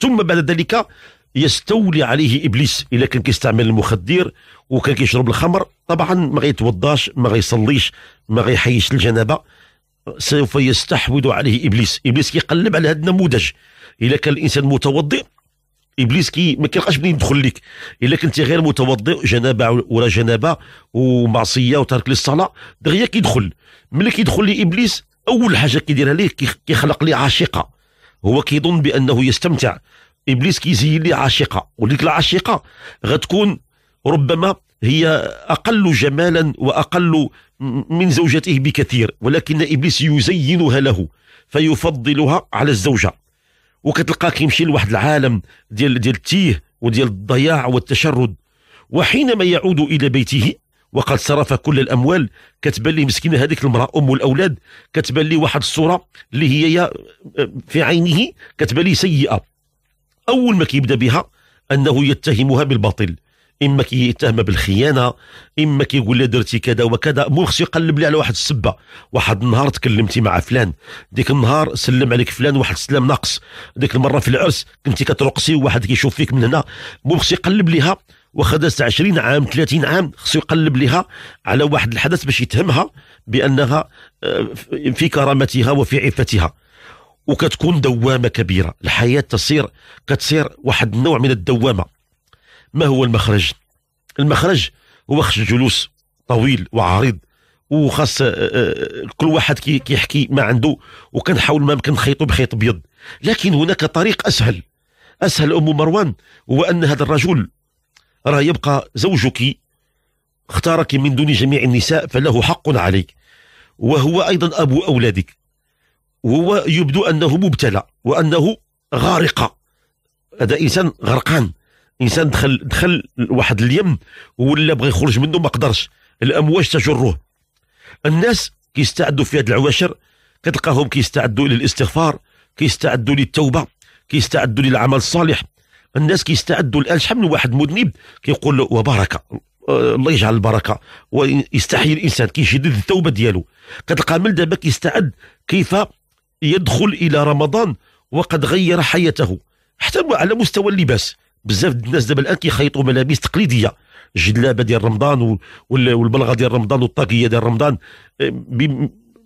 ثم بعد ذلك يستولي عليه ابليس الا كان كيستعمل المخدر وكان كيشرب الخمر طبعا ما غيتوضاش ما غيصليش ما غيحيش الجنابه سوف يستحوذ عليه ابليس ابليس كيقلب على هذا النموذج الا كان الانسان متوضئ ابليس كي ما كيلقاش منين يدخل لك الا كنت غير متوضئ جنابه ولا جنابه ومعصيه وترك للصلاه دغيا كيدخل ملي كيدخل لي ابليس اول حاجه كيديرها ليه كيخلق لي عاشقه هو كيظن بانه يستمتع ابليس كيزين لي عاشقه وديك العاشقه غتكون ربما هي اقل جمالا واقل من زوجته بكثير ولكن ابليس يزينها له فيفضلها على الزوجه وكتلقاه كيمشي لواحد العالم ديال ديال التيه وديال الضياع والتشرد وحينما يعود الى بيته وقد صرف كل الاموال كتبان لي مسكينه هذيك المراه ام الاولاد كتبان لي واحد الصوره اللي هي في عينه كتبان لي سيئه اول ما كيبدا بها انه يتهمها بالباطل اما كيتهمها بالخيانه اما كيقول لها درتي كذا وكذا مو خصو يقلب لي على واحد السبه واحد النهار تكلمتي مع فلان ديك النهار سلم عليك فلان واحد السلام ناقص ديك المره في العرس كنتي كترقصي وواحد كيشوف فيك من هنا مو خصو يقلب ليها واخا دازت 20 عام 30 عام خصو يقلب ليها على واحد الحدث باش يتهمها بانها آه، في كرامتها وفي عفتها وكتكون دوامه كبيره الحياه تصير كتصير واحد النوع من الدوامه ما هو المخرج المخرج هو خش جلوس طويل وعريض وخاص آه، آه، آه، كل واحد كيحكي ما عنده وكنحاول ما يمكن نخيطو بخيط ابيض لكن هناك طريق اسهل اسهل ام مروان هو ان هذا الرجل راه يبقى زوجك اختارك من دون جميع النساء فله حق عليك وهو ايضا ابو اولادك وهو يبدو انه مبتلى وانه غارق هذا انسان غرقان انسان دخل دخل واحد اليم ولا بغى يخرج منه ما قدرش الامواج تجره الناس كيستعدوا في هذه العواشر كتلقاهم كيستعدوا للاستغفار كيستعدوا للتوبه كيستعدوا للعمل الصالح الناس كيستعدوا الان شحال من واحد مذنب كيقول له وبركه الله يجعل البركه ويستحي الانسان كيشدد التوبه ديالو كتلقى من دابا كيستعد كيف يدخل الى رمضان وقد غير حياته حتى على مستوى اللباس بزاف الناس دابا الان كيخيطوا ملابس تقليديه الجلابه ديال رمضان والبلغه ديال رمضان والطاقيه ديال رمضان آه،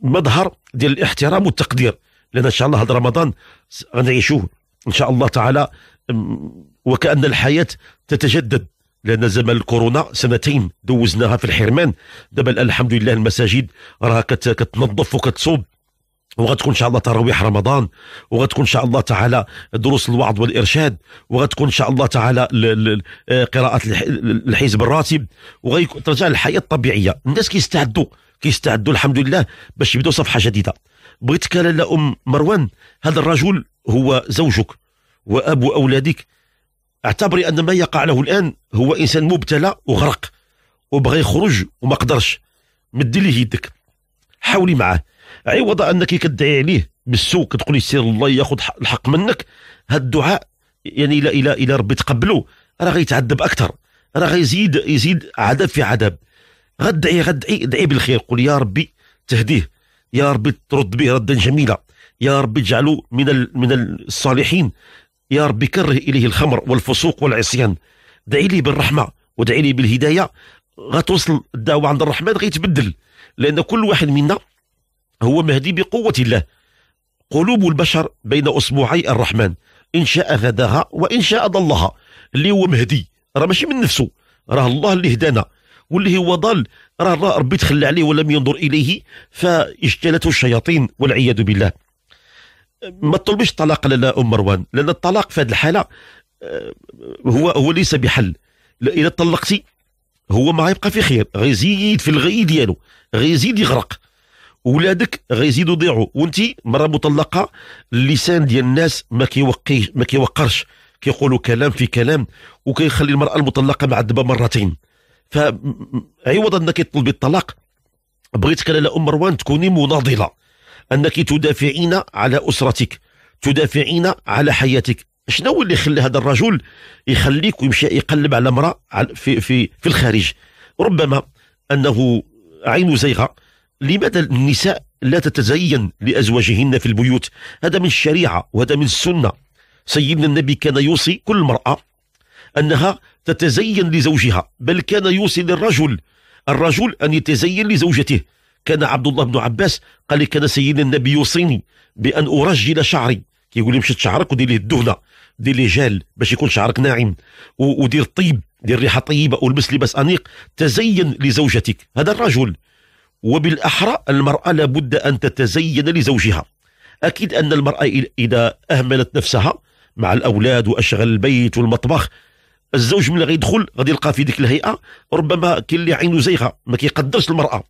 بمظهر ديال الاحترام والتقدير لان ان شاء الله هذا رمضان غنعيشوه ان شاء الله تعالى وكان الحياه تتجدد لان زمن الكورونا سنتين دوزناها في الحرمان دابا الحمد لله المساجد راها كتنظف وكتصوب وغتكون ان شاء الله تراويح رمضان وغتكون ان شاء الله تعالى دروس الوعظ والارشاد وغتكون ان شاء الله تعالى آه، قراءه الحزب الراتب وغترجع للحياه الطبيعيه الناس كيستعدوا كيستعدوا الحمد لله باش يبداو صفحه جديده بغيتك لالا ام مروان هذا الرجل هو زوجك واب اولادك اعتبري ان ما يقع له الان هو انسان مبتلى وغرق وبغى يخرج وما قدرش مدي ليه يدك حاولي معاه عوض انك كدعي عليه بالسوء كتقول سير الله ياخذ الحق منك هاد الدعاء يعني الى الى الى ربي تقبلو راه غيتعذب اكثر راه غيزيد يزيد عذاب في عذاب غدعي غدعي ادعي بالخير قول يا ربي تهديه يا ربي ترد به ردا جميلا يا ربي اجعله من من الصالحين يا ربي كره اليه الخمر والفسوق والعصيان دعي لي بالرحمه ودعي لي بالهدايه غتوصل الدعوه عند الرحمن غيتبدل لان كل واحد منا هو مهدي بقوة الله قلوب البشر بين أصبعي الرحمن إن شاء غداها وإن شاء ضلها اللي هو مهدي راه ماشي من نفسه راه الله اللي هدانا واللي هو ضال راه ربي تخلى عليه ولم ينظر إليه فاجتلته الشياطين والعياذ بالله ما تطلبش الطلاق لنا أم مروان لأن الطلاق في هذه الحالة آه، هو هو ليس بحل إذا طلقتي هو ما غيبقى في خير غيزيد في الغي ديالو غيزيد يغرق ولادك غيزيدوا يضيعوا وانت مره مطلقه اللسان ديال الناس ما كيوقيش ما كيوقرش كيقولوا كلام في كلام وكيخلي المراه المطلقه معذبه مرتين فعوض انك تطلبي الطلاق بغيتك لالا ام مروان تكوني مناضله انك تدافعين على اسرتك تدافعين على حياتك شنو اللي خلى هذا الرجل يخليك ويمشي يقلب على امراه في في في الخارج ربما انه عين زيغه لماذا النساء لا تتزين لأزواجهن في البيوت هذا من الشريعة وهذا من السنة سيدنا النبي كان يوصي كل مرأة أنها تتزين لزوجها بل كان يوصي للرجل الرجل أن يتزين لزوجته كان عبد الله بن عباس قال كان سيدنا النبي يوصيني بأن أرجل شعري كيقول لي مشيت شعرك ودير ليه الدهنة دير ليه جال باش يكون شعرك ناعم ودير طيب دير ريحة طيبة ولبس لباس أنيق تزين لزوجتك هذا الرجل وبالأحرى المرأة لابد أن تتزين لزوجها أكيد أن المرأة إذا أهملت نفسها مع الأولاد وأشغل البيت والمطبخ الزوج ملي غيدخل غادي يلقى في ديك الهيئه ربما كاين اللي عينه زيغه ما كيقدرش المراه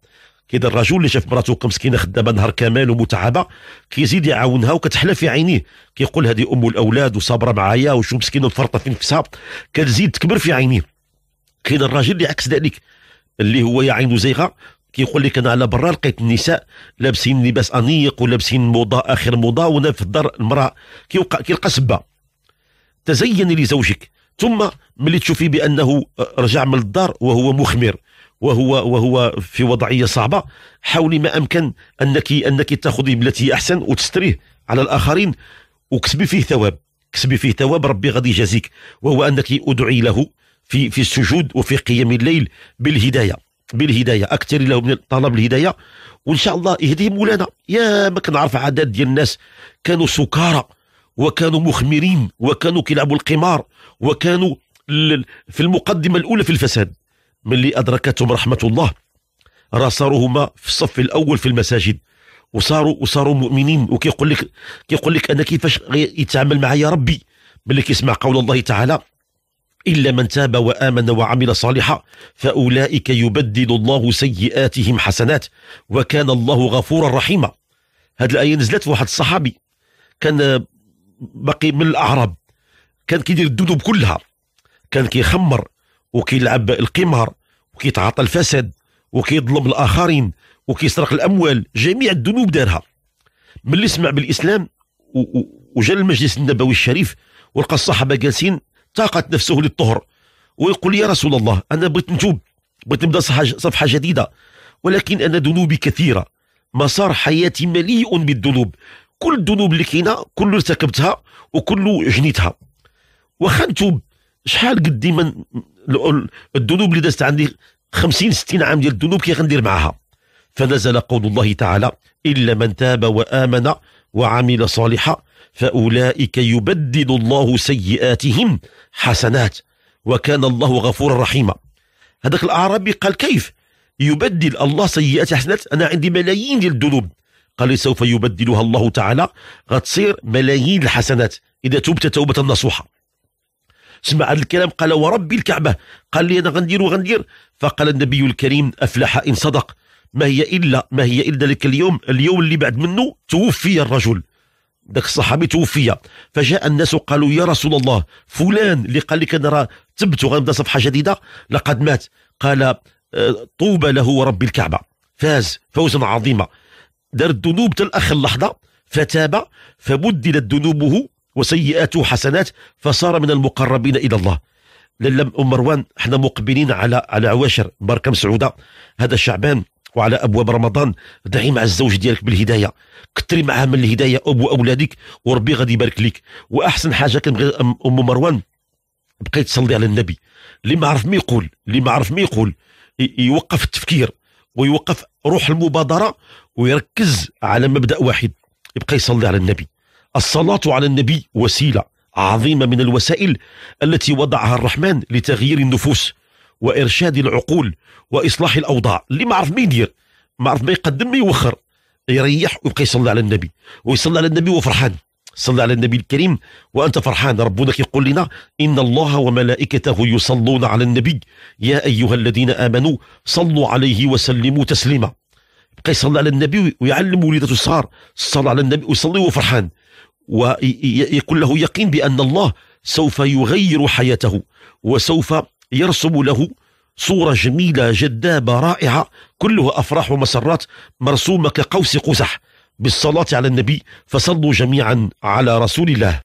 كاين الرجل اللي شاف مراته كمسكينه خدامه نهار كامل ومتعبه كيزيد يعاونها وكتحلى في عينيه كيقول هذه ام الاولاد وصابره معايا وشو مسكينه مفرطه في نفسها كتزيد تكبر في عينيه كاين الراجل اللي عكس ذلك اللي هو يا زيغه كيقول لك انا على برا لقيت النساء لابسين لباس انيق ولابسين موضه اخر موضه وانا في الدار المراه كيوقع كيلقى سبه تزيني لزوجك ثم ملي تشوفي بانه آه، رجع من الدار وهو مخمر وهو وهو في وضعيه صعبه حاولي ما امكن انك انك تاخذي بالتي احسن وتستريه على الاخرين وكسبي فيه ثواب كسبي فيه ثواب ربي غادي يجازيك وهو انك ادعي له في في السجود وفي قيام الليل بالهدايه بالهدايه اكثر لهم من طلب الهدايه وان شاء الله يهديهم مولانا يا ما كنعرف عدد ديال الناس كانوا سكارى وكانوا مخمرين وكانوا كيلعبوا القمار وكانوا في المقدمه الاولى في الفساد ملي ادركتهم رحمه الله راه صاروا هما في الصف الاول في المساجد وصاروا وصاروا مؤمنين وكيقول لك كيقول لك انا كيفاش يتعامل معايا ربي ملي كيسمع قول الله تعالى إلا من تاب وآمن وعمل صالحا فأولئك يبدل الله سيئاتهم حسنات وكان الله غفورا رحيما هذه الآية نزلت في واحد الصحابي كان بقي من الأعراب كان كيدير الذنوب كلها كان كيخمر وكيلعب القمار وكيتعاطى الفساد وكيظلم الآخرين وكيسرق الأموال جميع الذنوب دارها ملي سمع بالإسلام وجا المجلس النبوي الشريف ولقى الصحابة جالسين ساقت نفسه للطهر ويقول يا رسول الله أنا بغيت نتوب بغيت نبدأ صفحة جديدة ولكن أنا ذنوبي كثيرة مسار حياتي مليء بالذنوب كل الذنوب اللي كاينه كل ارتكبتها وكل جنيتها واخا نتوب شحال قد من الذنوب اللي دازت عندي 50 60 عام ديال الذنوب كي غندير معاها فنزل قول الله تعالى الا من تاب وامن وعمل صالحا فأولئك يبدل الله سيئاتهم حسنات وكان الله غفورا رحيما هذاك الأعرابي قال كيف يبدل الله سيئات حسنات أنا عندي ملايين ديال الذنوب قال سوف يبدلها الله تعالى غتصير ملايين الحسنات إذا تبت توبة نصوحة سمع هذا الكلام قال ورب الكعبة قال لي أنا غندير وغندير فقال النبي الكريم أفلح إن صدق ما هي إلا ما هي إلا لك اليوم اليوم اللي بعد منه توفي الرجل داك الصحابي توفي فجاء الناس قالوا يا رسول الله فلان اللي قال لك انا راه تبت وغنبدا صفحه جديده لقد مات قال آه، طوبى له ورب الكعبه فاز فوزا عظيما دار الذنوب تل اخر لحظه فتاب فبدلت ذنوبه وسيئاته حسنات فصار من المقربين الى الله لم ام مروان احنا مقبلين على على عواشر مباركه مسعوده هذا شعبان وعلى ابواب رمضان دعي مع الزوج ديالك بالهدايه كثري معها من الهدايه ابو اولادك وربي غادي يبارك لك واحسن حاجه كنبغي ام مروان بقيت تصلي على النبي اللي ما عرف ما يقول اللي ما عرف ما يقول يوقف التفكير ويوقف روح المبادره ويركز على مبدا واحد يبقى يصلي على النبي الصلاه على النبي وسيله عظيمه من الوسائل التي وضعها الرحمن لتغيير النفوس وارشاد العقول واصلاح الاوضاع اللي ما عرف ما يدير ما عرف ما يقدم ما يوخر يريح ويبقى يصلي على النبي ويصلي على النبي وفرحان صلى على النبي الكريم وانت فرحان ربنا يقول لنا ان الله وملائكته يصلون على النبي يا ايها الذين امنوا صلوا عليه وسلموا تسليما يبقى يصلي على النبي ويعلم وليدته الصغار صلى على النبي ويصلي وفرحان ويكون له يقين بان الله سوف يغير حياته وسوف يرسم له صورة جميلة جذابة رائعة كلها أفراح ومسرات مرسومة كقوس قزح بالصلاة على النبي فصلوا جميعا على رسول الله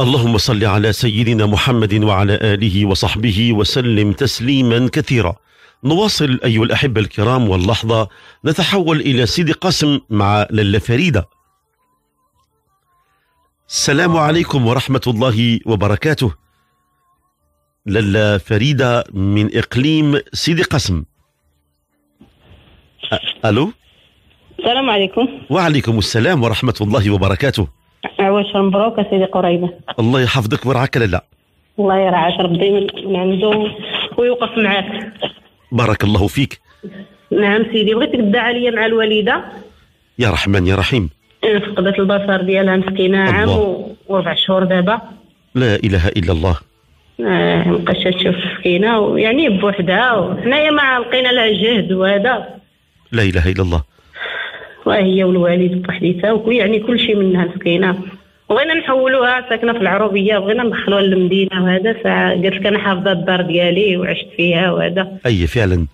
اللهم صل على سيدنا محمد وعلى آله وصحبه وسلم تسليما كثيرا نواصل أيها الأحبة الكرام واللحظة نتحول إلى سيدي قاسم مع للا فريدة السلام عليكم ورحمة الله وبركاته للا فريدة من إقليم سيدي قسم ألو السلام عليكم وعليكم السلام ورحمة الله وبركاته عواش مبروك سيدي قريبة الله يحفظك ويرعاك لالا الله يرعاك ربي دايما من عنده ويوقف معاك بارك الله فيك نعم سيدي بغيتك تدعى ليا مع الوالدة يا رحمن يا رحيم فقدت البصر ديالها مسكينه عام وربع شهور دابا لا اله الا الله آه مابقاش تشوف مسكينه ويعني بوحدها وحنايا ما لقينا لها جهد وهذا لا اله الا الله وهي والوالد بوحديتها ويعني كل شيء منها مسكينه بغينا نحولوها ساكنه في العروبيه بغينا ندخلوها للمدينه وهذا قالت لك انا حافظه الدار ديالي وعشت فيها وهذا اي فعلا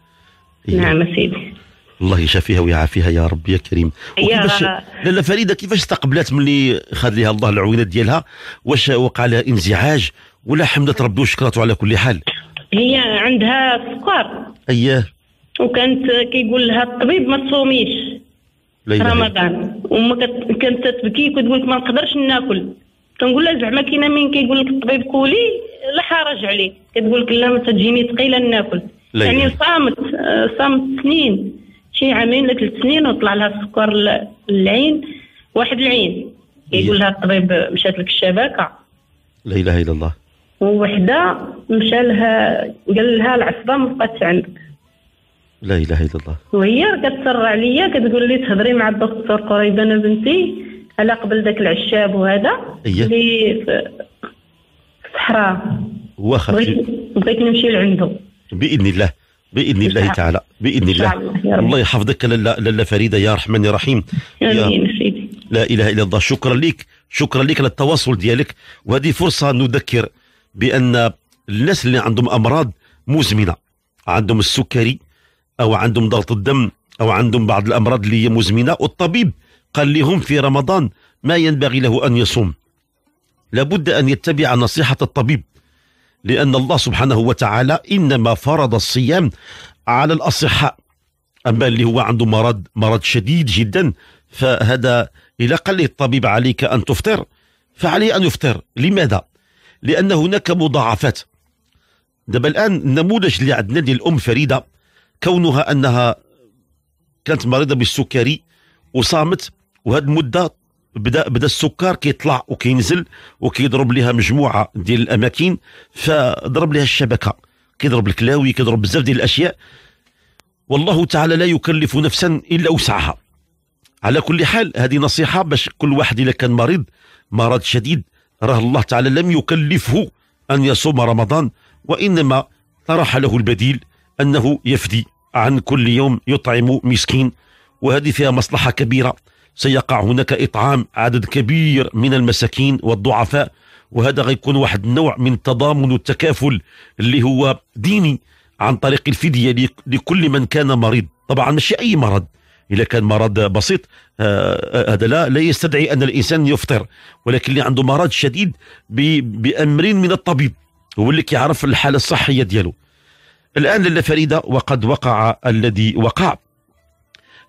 نعم سيدي الله يشافيها ويعافيها يا رب يا كريم وكيفاش لاله فريده كيفاش استقبلت ملي خذ لها الله العوينات ديالها واش وقع لها انزعاج ولا حمدت ربي وشكرته على كل حال هي عندها السكر اياه وكانت كيقول لها الطبيب ما تصوميش رمضان وما كانت تبكي وتقول لك ما نقدرش ناكل كنقول لها زعما كاينه مين كيقول لك الطبيب كولي لا حرج عليك كتقول لك لا ما تجيني ثقيله ناكل يعني صامت آه، صامت سنين شي عامين ولا ثلاث سنين وطلع لها السكر العين واحد العين يقول لها الطبيب مشات لك الشبكه لا اله الا الله ووحده مشى لها قال لها العصبه ما بقاتش عندك لا اله الا الله وهي كتسرع عليا كتقول لي تهضري مع الدكتور قريبه انا بنتي على قبل ذاك العشاب وهذا أيوة. اللي في الصحراء واخا بغيت نمشي لعنده باذن الله باذن الله نعم. تعالى باذن الله نعم، الله يحفظك لاله فريده يا رحمن يا رحيم امين يا سيدي لا اله الا الله شكرا لك شكرا لك على التواصل ديالك وهذه فرصه نذكر بان الناس اللي عندهم امراض مزمنه عندهم السكري او عندهم ضغط الدم او عندهم بعض الامراض اللي هي مزمنه والطبيب قال لهم في رمضان ما ينبغي له ان يصوم لابد ان يتبع نصيحه الطبيب لأن الله سبحانه وتعالى إنما فرض الصيام على الأصحاء أما اللي هو عنده مرض مرض شديد جدا فهذا إلى قال الطبيب عليك أن تفطر فعليه أن يفطر لماذا؟ لأن هناك مضاعفات دابا الآن النموذج اللي عندنا للأم فريدة كونها أنها كانت مريضة بالسكري وصامت وهذه المدة بدا بدا السكر كيطلع وكينزل وكيضرب لها مجموعه ديال الاماكن فضرب لها الشبكه كيضرب الكلاوي كيضرب بزاف ديال الاشياء والله تعالى لا يكلف نفسا الا وسعها على كل حال هذه نصيحه باش كل واحد اذا كان مريض مرض شديد راه الله تعالى لم يكلفه ان يصوم رمضان وانما طرح له البديل انه يفدي عن كل يوم يطعم مسكين وهذه فيها مصلحه كبيره سيقع هناك إطعام عدد كبير من المساكين والضعفاء وهذا غيكون واحد النوع من التضامن والتكافل اللي هو ديني عن طريق الفدية لكل من كان مريض طبعا مش أي مرض إذا كان مرض بسيط آه، آه، هذا لا لا يستدعي أن الإنسان يفطر ولكن اللي عنده مرض شديد بأمر من الطبيب هو اللي كيعرف الحالة الصحية ديالو الآن للا فريدة وقد وقع الذي وقع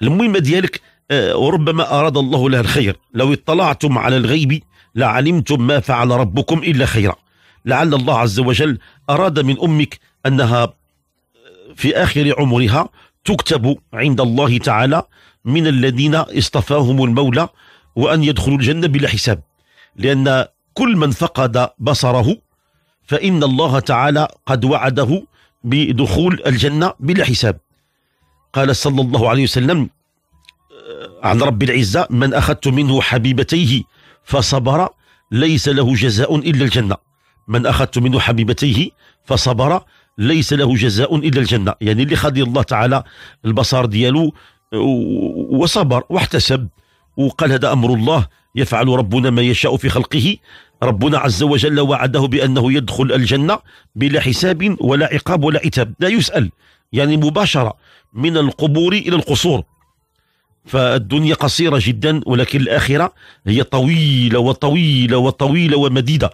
المهمة ديالك آه، وربما أراد الله لها الخير لو اطلعتم على الغيب لعلمتم ما فعل ربكم إلا خيرا لعل الله عز وجل أراد من أمك أنها آه، في آخر عمرها تكتب عند الله تعالى من الذين اصطفاهم المولى وأن يدخلوا الجنة بلا حساب لأن كل من فقد بصره فإن الله تعالى قد وعده بدخول الجنة بلا حساب قال صلى الله عليه وسلم عن رب العزة من أخذت منه حبيبتيه فصبر ليس له جزاء إلا الجنة من أخذت منه حبيبتيه فصبر ليس له جزاء إلا الجنة يعني اللي خذ الله تعالى البصر ديالو وصبر واحتسب وقال هذا أمر الله يفعل ربنا ما يشاء في خلقه ربنا عز وجل وعده بأنه يدخل الجنة بلا حساب ولا عقاب ولا عتاب لا يسأل يعني مباشرة من القبور إلى القصور فالدنيا قصيرة جدا ولكن الآخرة هي طويلة وطويلة وطويلة ومديدة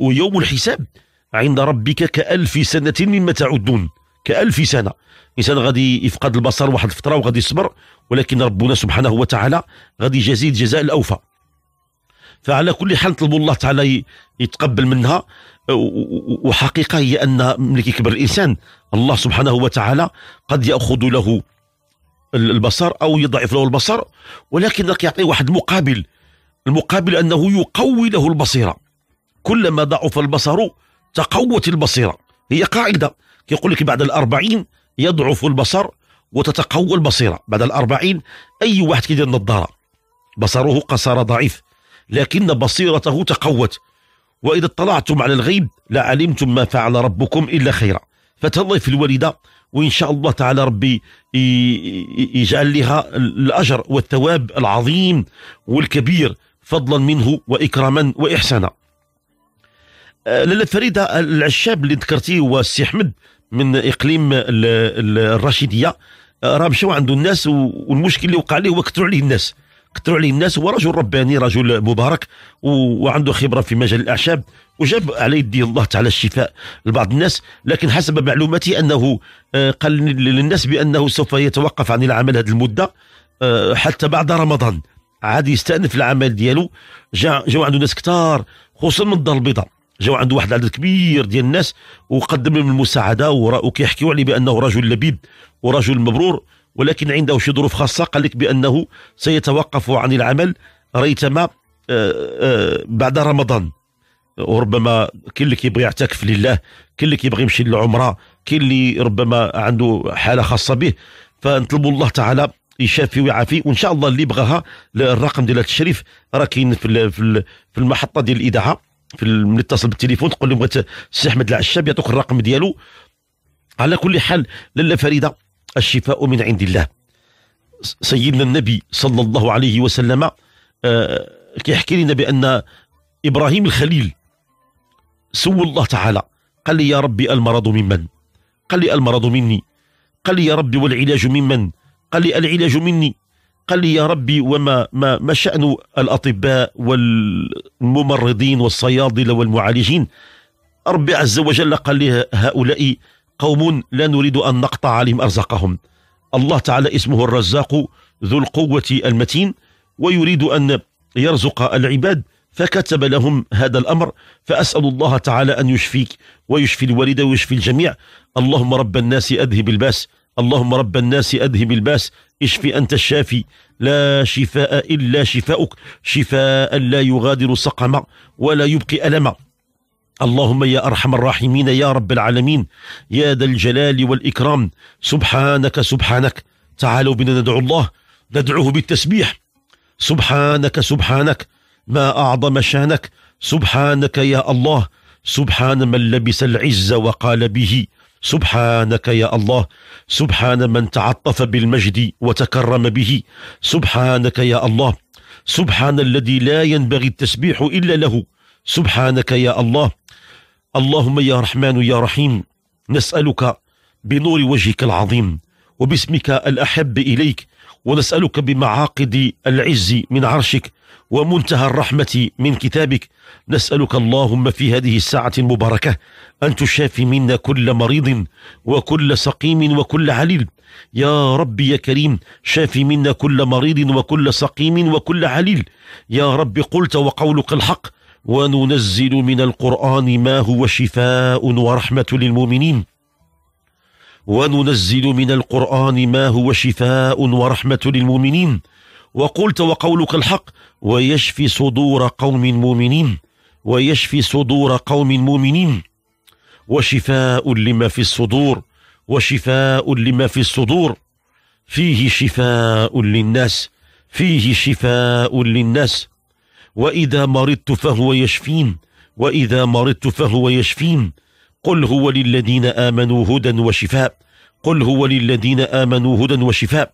ويوم الحساب عند ربك كألف سنة مما تعدون كألف سنة الإنسان غادي يفقد البصر واحد الفترة وغادي يصبر ولكن ربنا سبحانه وتعالى غادي يجازي الجزاء الأوفى فعلى كل حال نطلبوا الله تعالى يتقبل منها وحقيقة هي أن ملي كيكبر الإنسان الله سبحانه وتعالى قد يأخذ له البصر او يضعف له البصر ولكن يعطيه واحد مقابل المقابل انه يقوي له البصيره كلما ضعف البصر تقوت البصيره هي قاعده يقول لك بعد الأربعين يضعف البصر وتتقوى البصيره بعد الأربعين اي واحد كيدير نظاره بصره قصر ضعيف لكن بصيرته تقوت واذا اطلعتم على الغيب لعلمتم ما فعل ربكم الا خيرا فتضيف في الوالده وان شاء الله تعالى ربي يجعل لها الاجر والثواب العظيم والكبير فضلا منه واكراما واحسانا. آه، لاله فريده العشاب اللي ذكرتيه هو السي احمد من اقليم الرشيديه آه، راه مشاو عنده الناس والمشكل اللي وقع عليه هو كثروا عليه الناس كثروا عليه الناس هو رجل رباني رجل مبارك وعنده خبره في مجال الاعشاب وجاب على يدي الله تعالى الشفاء لبعض الناس لكن حسب معلوماتي انه آه، قال للناس بانه سوف يتوقف عن العمل هذه المده آه، حتى بعد رمضان عاد يستأنف العمل ديالو جاو عنده ناس كتار خصوصا من الدار البيضاء جاو عنده واحد العدد كبير ديال الناس وقدم لهم المساعده وكيحكيو عليه بانه رجل لبيب ورجل مبرور ولكن عنده شي ظروف خاصه قال لك بانه سيتوقف عن العمل ريثما آه، بعد رمضان وربما كاين اللي كيبغي يعتكف لله كاين اللي كيبغي يمشي للعمره كاين اللي ربما عنده حاله خاصه به فنطلبوا الله تعالى يشافي ويعافي وان شاء الله اللي بغاها الرقم ديال التشريف راه كاين في في المحطه ديال الاذاعه في ملي اتصل بالتليفون تقول لهم السي احمد العشاب يعطوك الرقم ديالو على كل حال لاله فريده الشفاء من عند الله سيدنا النبي صلى الله عليه وسلم آه، كيحكي لنا بان ابراهيم الخليل سو الله تعالى قال لي يا ربي المرض ممن قال لي المرض مني قال لي يا ربي والعلاج ممن قال لي العلاج مني قال لي يا ربي وما ما, ما شأن الأطباء والممرضين والصيادلة والمعالجين ربي عز وجل قال لي هؤلاء قوم لا نريد أن نقطع عليهم أرزاقهم الله تعالى اسمه الرزاق ذو القوة المتين ويريد أن يرزق العباد فكتب لهم هذا الأمر فأسأل الله تعالى أن يشفيك ويشفي الوالدة ويشفي الجميع اللهم رب الناس أذهب الباس اللهم رب الناس أذهب الباس اشفي أنت الشافي لا شفاء إلا شفاءك شفاء لا يغادر سقما ولا يبقي ألما اللهم يا أرحم الراحمين يا رب العالمين يا ذا الجلال والإكرام سبحانك سبحانك تعالوا بنا ندعو الله ندعوه بالتسبيح سبحانك سبحانك ما أعظم شانك سبحانك يا الله سبحان من لبس العز وقال به سبحانك يا الله سبحان من تعطف بالمجد وتكرم به سبحانك يا الله سبحان الذي لا ينبغي التسبيح إلا له سبحانك يا الله اللهم يا رحمن يا رحيم نسألك بنور وجهك العظيم وباسمك الأحب إليك ونسألك بمعاقد العز من عرشك ومنتهى الرحمة من كتابك نسألك اللهم في هذه الساعة المباركة أن تشافي منا كل مريض وكل سقيم وكل عليل يا ربي يا كريم شافي منا كل مريض وكل سقيم وكل عليل يا رب قلت وقولك الحق وننزل من القرآن ما هو شفاء ورحمة للمؤمنين وننزل من القرآن ما هو شفاء ورحمة للمؤمنين وقلت وقولك الحق ويشفي صدور قوم مؤمنين ويشفي صدور قوم مؤمنين وشفاء لما في الصدور وشفاء لما في الصدور فيه شفاء للناس فيه شفاء للناس وإذا مرضت فهو يشفين وإذا مرضت فهو يشفين قل هو للذين آمنوا هدى وشفاء قل هو للذين آمنوا هدى وشفاء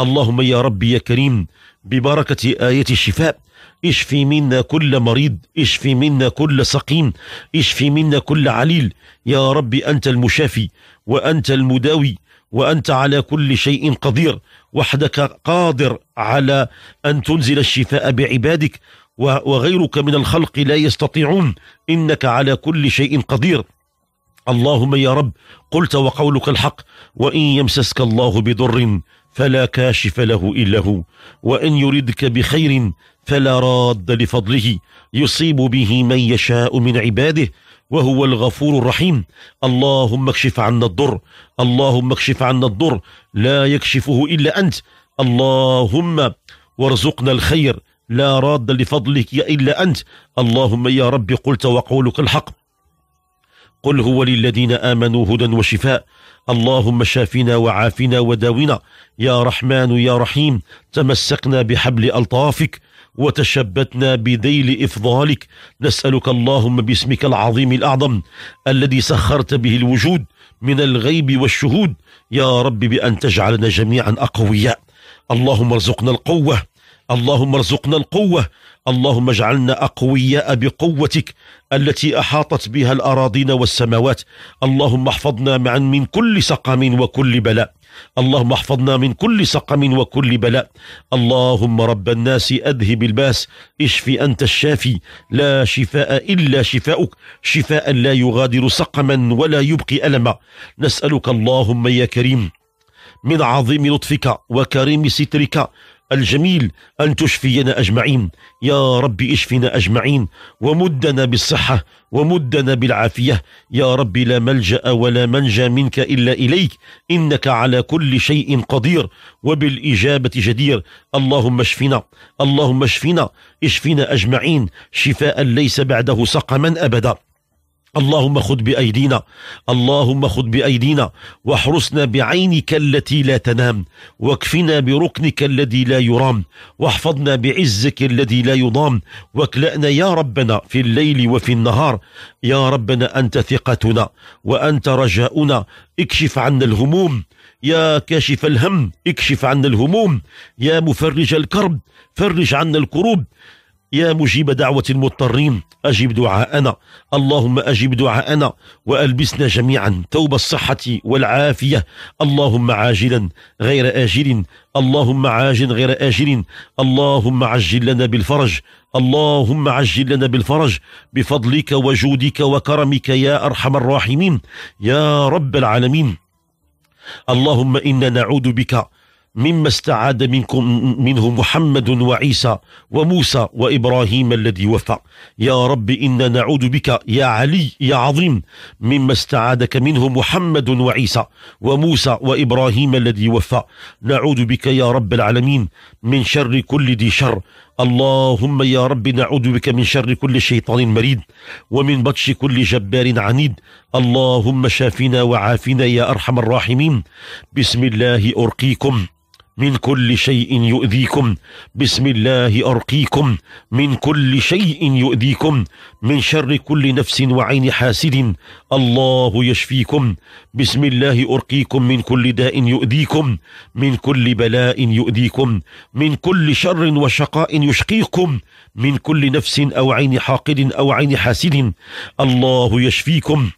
اللهم يا ربي يا كريم ببركة آية الشفاء اشفي منا كل مريض اشفي منا كل سقيم اشفي منا كل عليل يا ربي أنت المشافي وأنت المداوي وأنت على كل شيء قدير وحدك قادر على أن تنزل الشفاء بعبادك وغيرك من الخلق لا يستطيعون إنك على كل شيء قدير اللهم يا رب قلت وقولك الحق وإن يمسسك الله بضر فلا كاشف له إلا هو وإن يردك بخير فلا راد لفضله يصيب به من يشاء من عباده وهو الغفور الرحيم اللهم اكشف عنا الضر اللهم اكشف عنا الضر لا يكشفه إلا أنت اللهم وارزقنا الخير لا راد لفضلك إلا أنت اللهم يا رب قلت وقولك الحق قل هو للذين آمنوا هدى وشفاء اللهم شافنا وعافنا وداونا يا رحمن يا رحيم تمسكنا بحبل ألطافك وتشبتنا بذيل إفضالك نسألك اللهم باسمك العظيم الأعظم الذي سخرت به الوجود من الغيب والشهود يا رب بأن تجعلنا جميعا أقوياء اللهم ارزقنا القوة اللهم ارزقنا القوة اللهم اجعلنا أقوياء بقوتك التي أحاطت بها الأراضين والسماوات اللهم احفظنا معا من كل سقم وكل بلاء اللهم احفظنا من كل سقم وكل بلاء اللهم رب الناس أذهب الباس اشف أنت الشافي لا شفاء إلا شفاؤك شفاء لا يغادر سقما ولا يبقي ألما نسألك اللهم يا كريم من عظيم لطفك وكريم سترك الجميل أن تشفينا أجمعين يا رب اشفنا أجمعين ومدنا بالصحة ومدنا بالعافية يا رب لا ملجأ ولا منجى منك إلا إليك إنك على كل شيء قدير وبالإجابة جدير اللهم اشفنا اللهم اشفنا اشفنا أجمعين شفاء ليس بعده سقما أبدا اللهم خذ بأيدينا اللهم خذ بأيدينا واحرسنا بعينك التي لا تنام واكفنا بركنك الذي لا يرام واحفظنا بعزك الذي لا يضام واكلأنا يا ربنا في الليل وفي النهار يا ربنا أنت ثقتنا وأنت رجاؤنا اكشف عنا الهموم يا كاشف الهم اكشف عنا الهموم يا مفرج الكرب فرج عنا الكروب يا مجيب دعوة المضطرين أجب دعاءنا اللهم أجب دعاءنا وألبسنا جميعا ثوب الصحة والعافية اللهم عاجلا غير آجل اللهم عاجل غير آجل اللهم عجل لنا بالفرج اللهم عجل لنا بالفرج بفضلك وجودك وكرمك يا أرحم الراحمين يا رب العالمين اللهم إنا نعوذ بك مما استعاد منكم منه محمد وعيسى وموسى وإبراهيم الذي وفى يا رب إنا نعوذ بك يا علي يا عظيم مما استعادك منه محمد وعيسى وموسى وإبراهيم الذي وفى نعوذ بك يا رب العالمين من شر كل ذي شر اللهم يا رب نعوذ بك من شر كل شيطان مريد ومن بطش كل جبار عنيد اللهم شافنا وعافنا يا أرحم الراحمين بسم الله أرقيكم من كل شيء يؤذيكم بسم الله أرقيكم من كل شيء يؤذيكم من شر كل نفس وعين حاسد الله يشفيكم بسم الله أرقيكم من كل داء يؤذيكم من كل بلاء يؤذيكم من كل شر وشقاء يشقيكم من كل نفس أو عين حاقد أو عين حاسد الله يشفيكم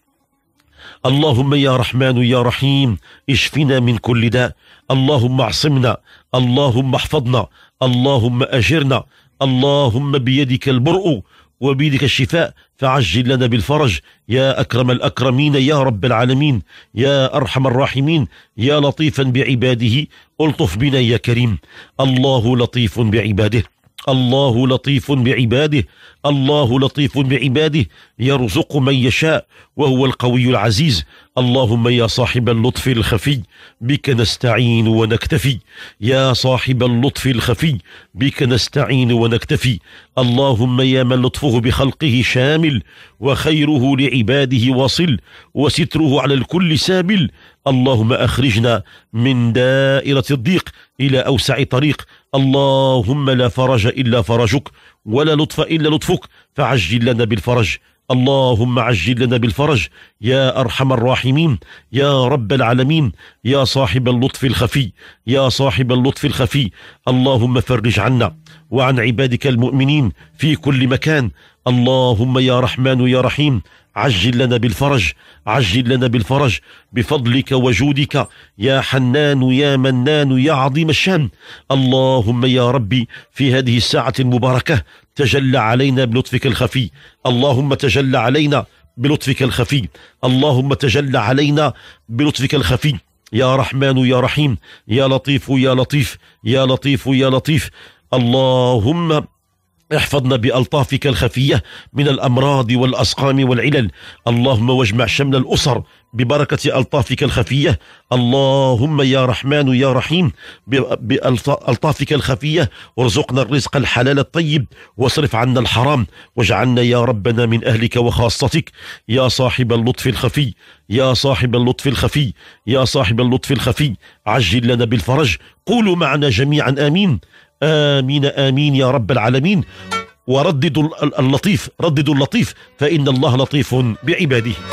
اللهم يا رحمن يا رحيم اشفنا من كل داء اللهم اعصمنا اللهم احفظنا اللهم أجرنا اللهم بيدك البرء وبيدك الشفاء فعجل لنا بالفرج يا أكرم الأكرمين يا رب العالمين يا أرحم الراحمين يا لطيفا بعباده الطف بنا يا كريم الله لطيف بعباده الله لطيف بعباده الله لطيف بعباده يرزق من يشاء وهو القوي العزيز اللهم يا صاحب اللطف الخفي بك نستعين ونكتفي يا صاحب اللطف الخفي بك نستعين ونكتفي اللهم يا من لطفه بخلقه شامل وخيره لعباده واصل وستره على الكل سابل اللهم أخرجنا من دائرة الضيق إلى أوسع طريق اللهم لا فرج إلا فرجك ولا لطف إلا لطفك فعجل لنا بالفرج اللهم عجل لنا بالفرج يا أرحم الراحمين يا رب العالمين يا صاحب اللطف الخفي يا صاحب اللطف الخفي اللهم فرج عنا وعن عبادك المؤمنين في كل مكان اللهم يا رحمن يا رحيم عجل لنا بالفرج عجل لنا بالفرج بفضلك وجودك يا حنان يا منان يا عظيم الشان اللهم يا ربي في هذه الساعة المباركة تجلى علينا بلطفك الخفي اللهم تجلى علينا بلطفك الخفي اللهم تجلى علينا بلطفك الخفي يا رحمن يا رحيم يا لطيف يا لطيف يا لطيف يا لطيف اللهم احفظنا بألطافك الخفية من الأمراض والأسقام والعلل اللهم واجمع شمل الأسر ببركة ألطافك الخفية اللهم يا رحمن يا رحيم بألطافك الخفية ارزقنا الرزق الحلال الطيب واصرف عنا الحرام واجعلنا يا ربنا من أهلك وخاصتك يا صاحب اللطف الخفي يا صاحب اللطف الخفي يا صاحب اللطف الخفي عجل لنا بالفرج قولوا معنا جميعا آمين آمين آمين يا رب العالمين ورددوا اللطيف رددوا اللطيف فإن الله لطيف بعباده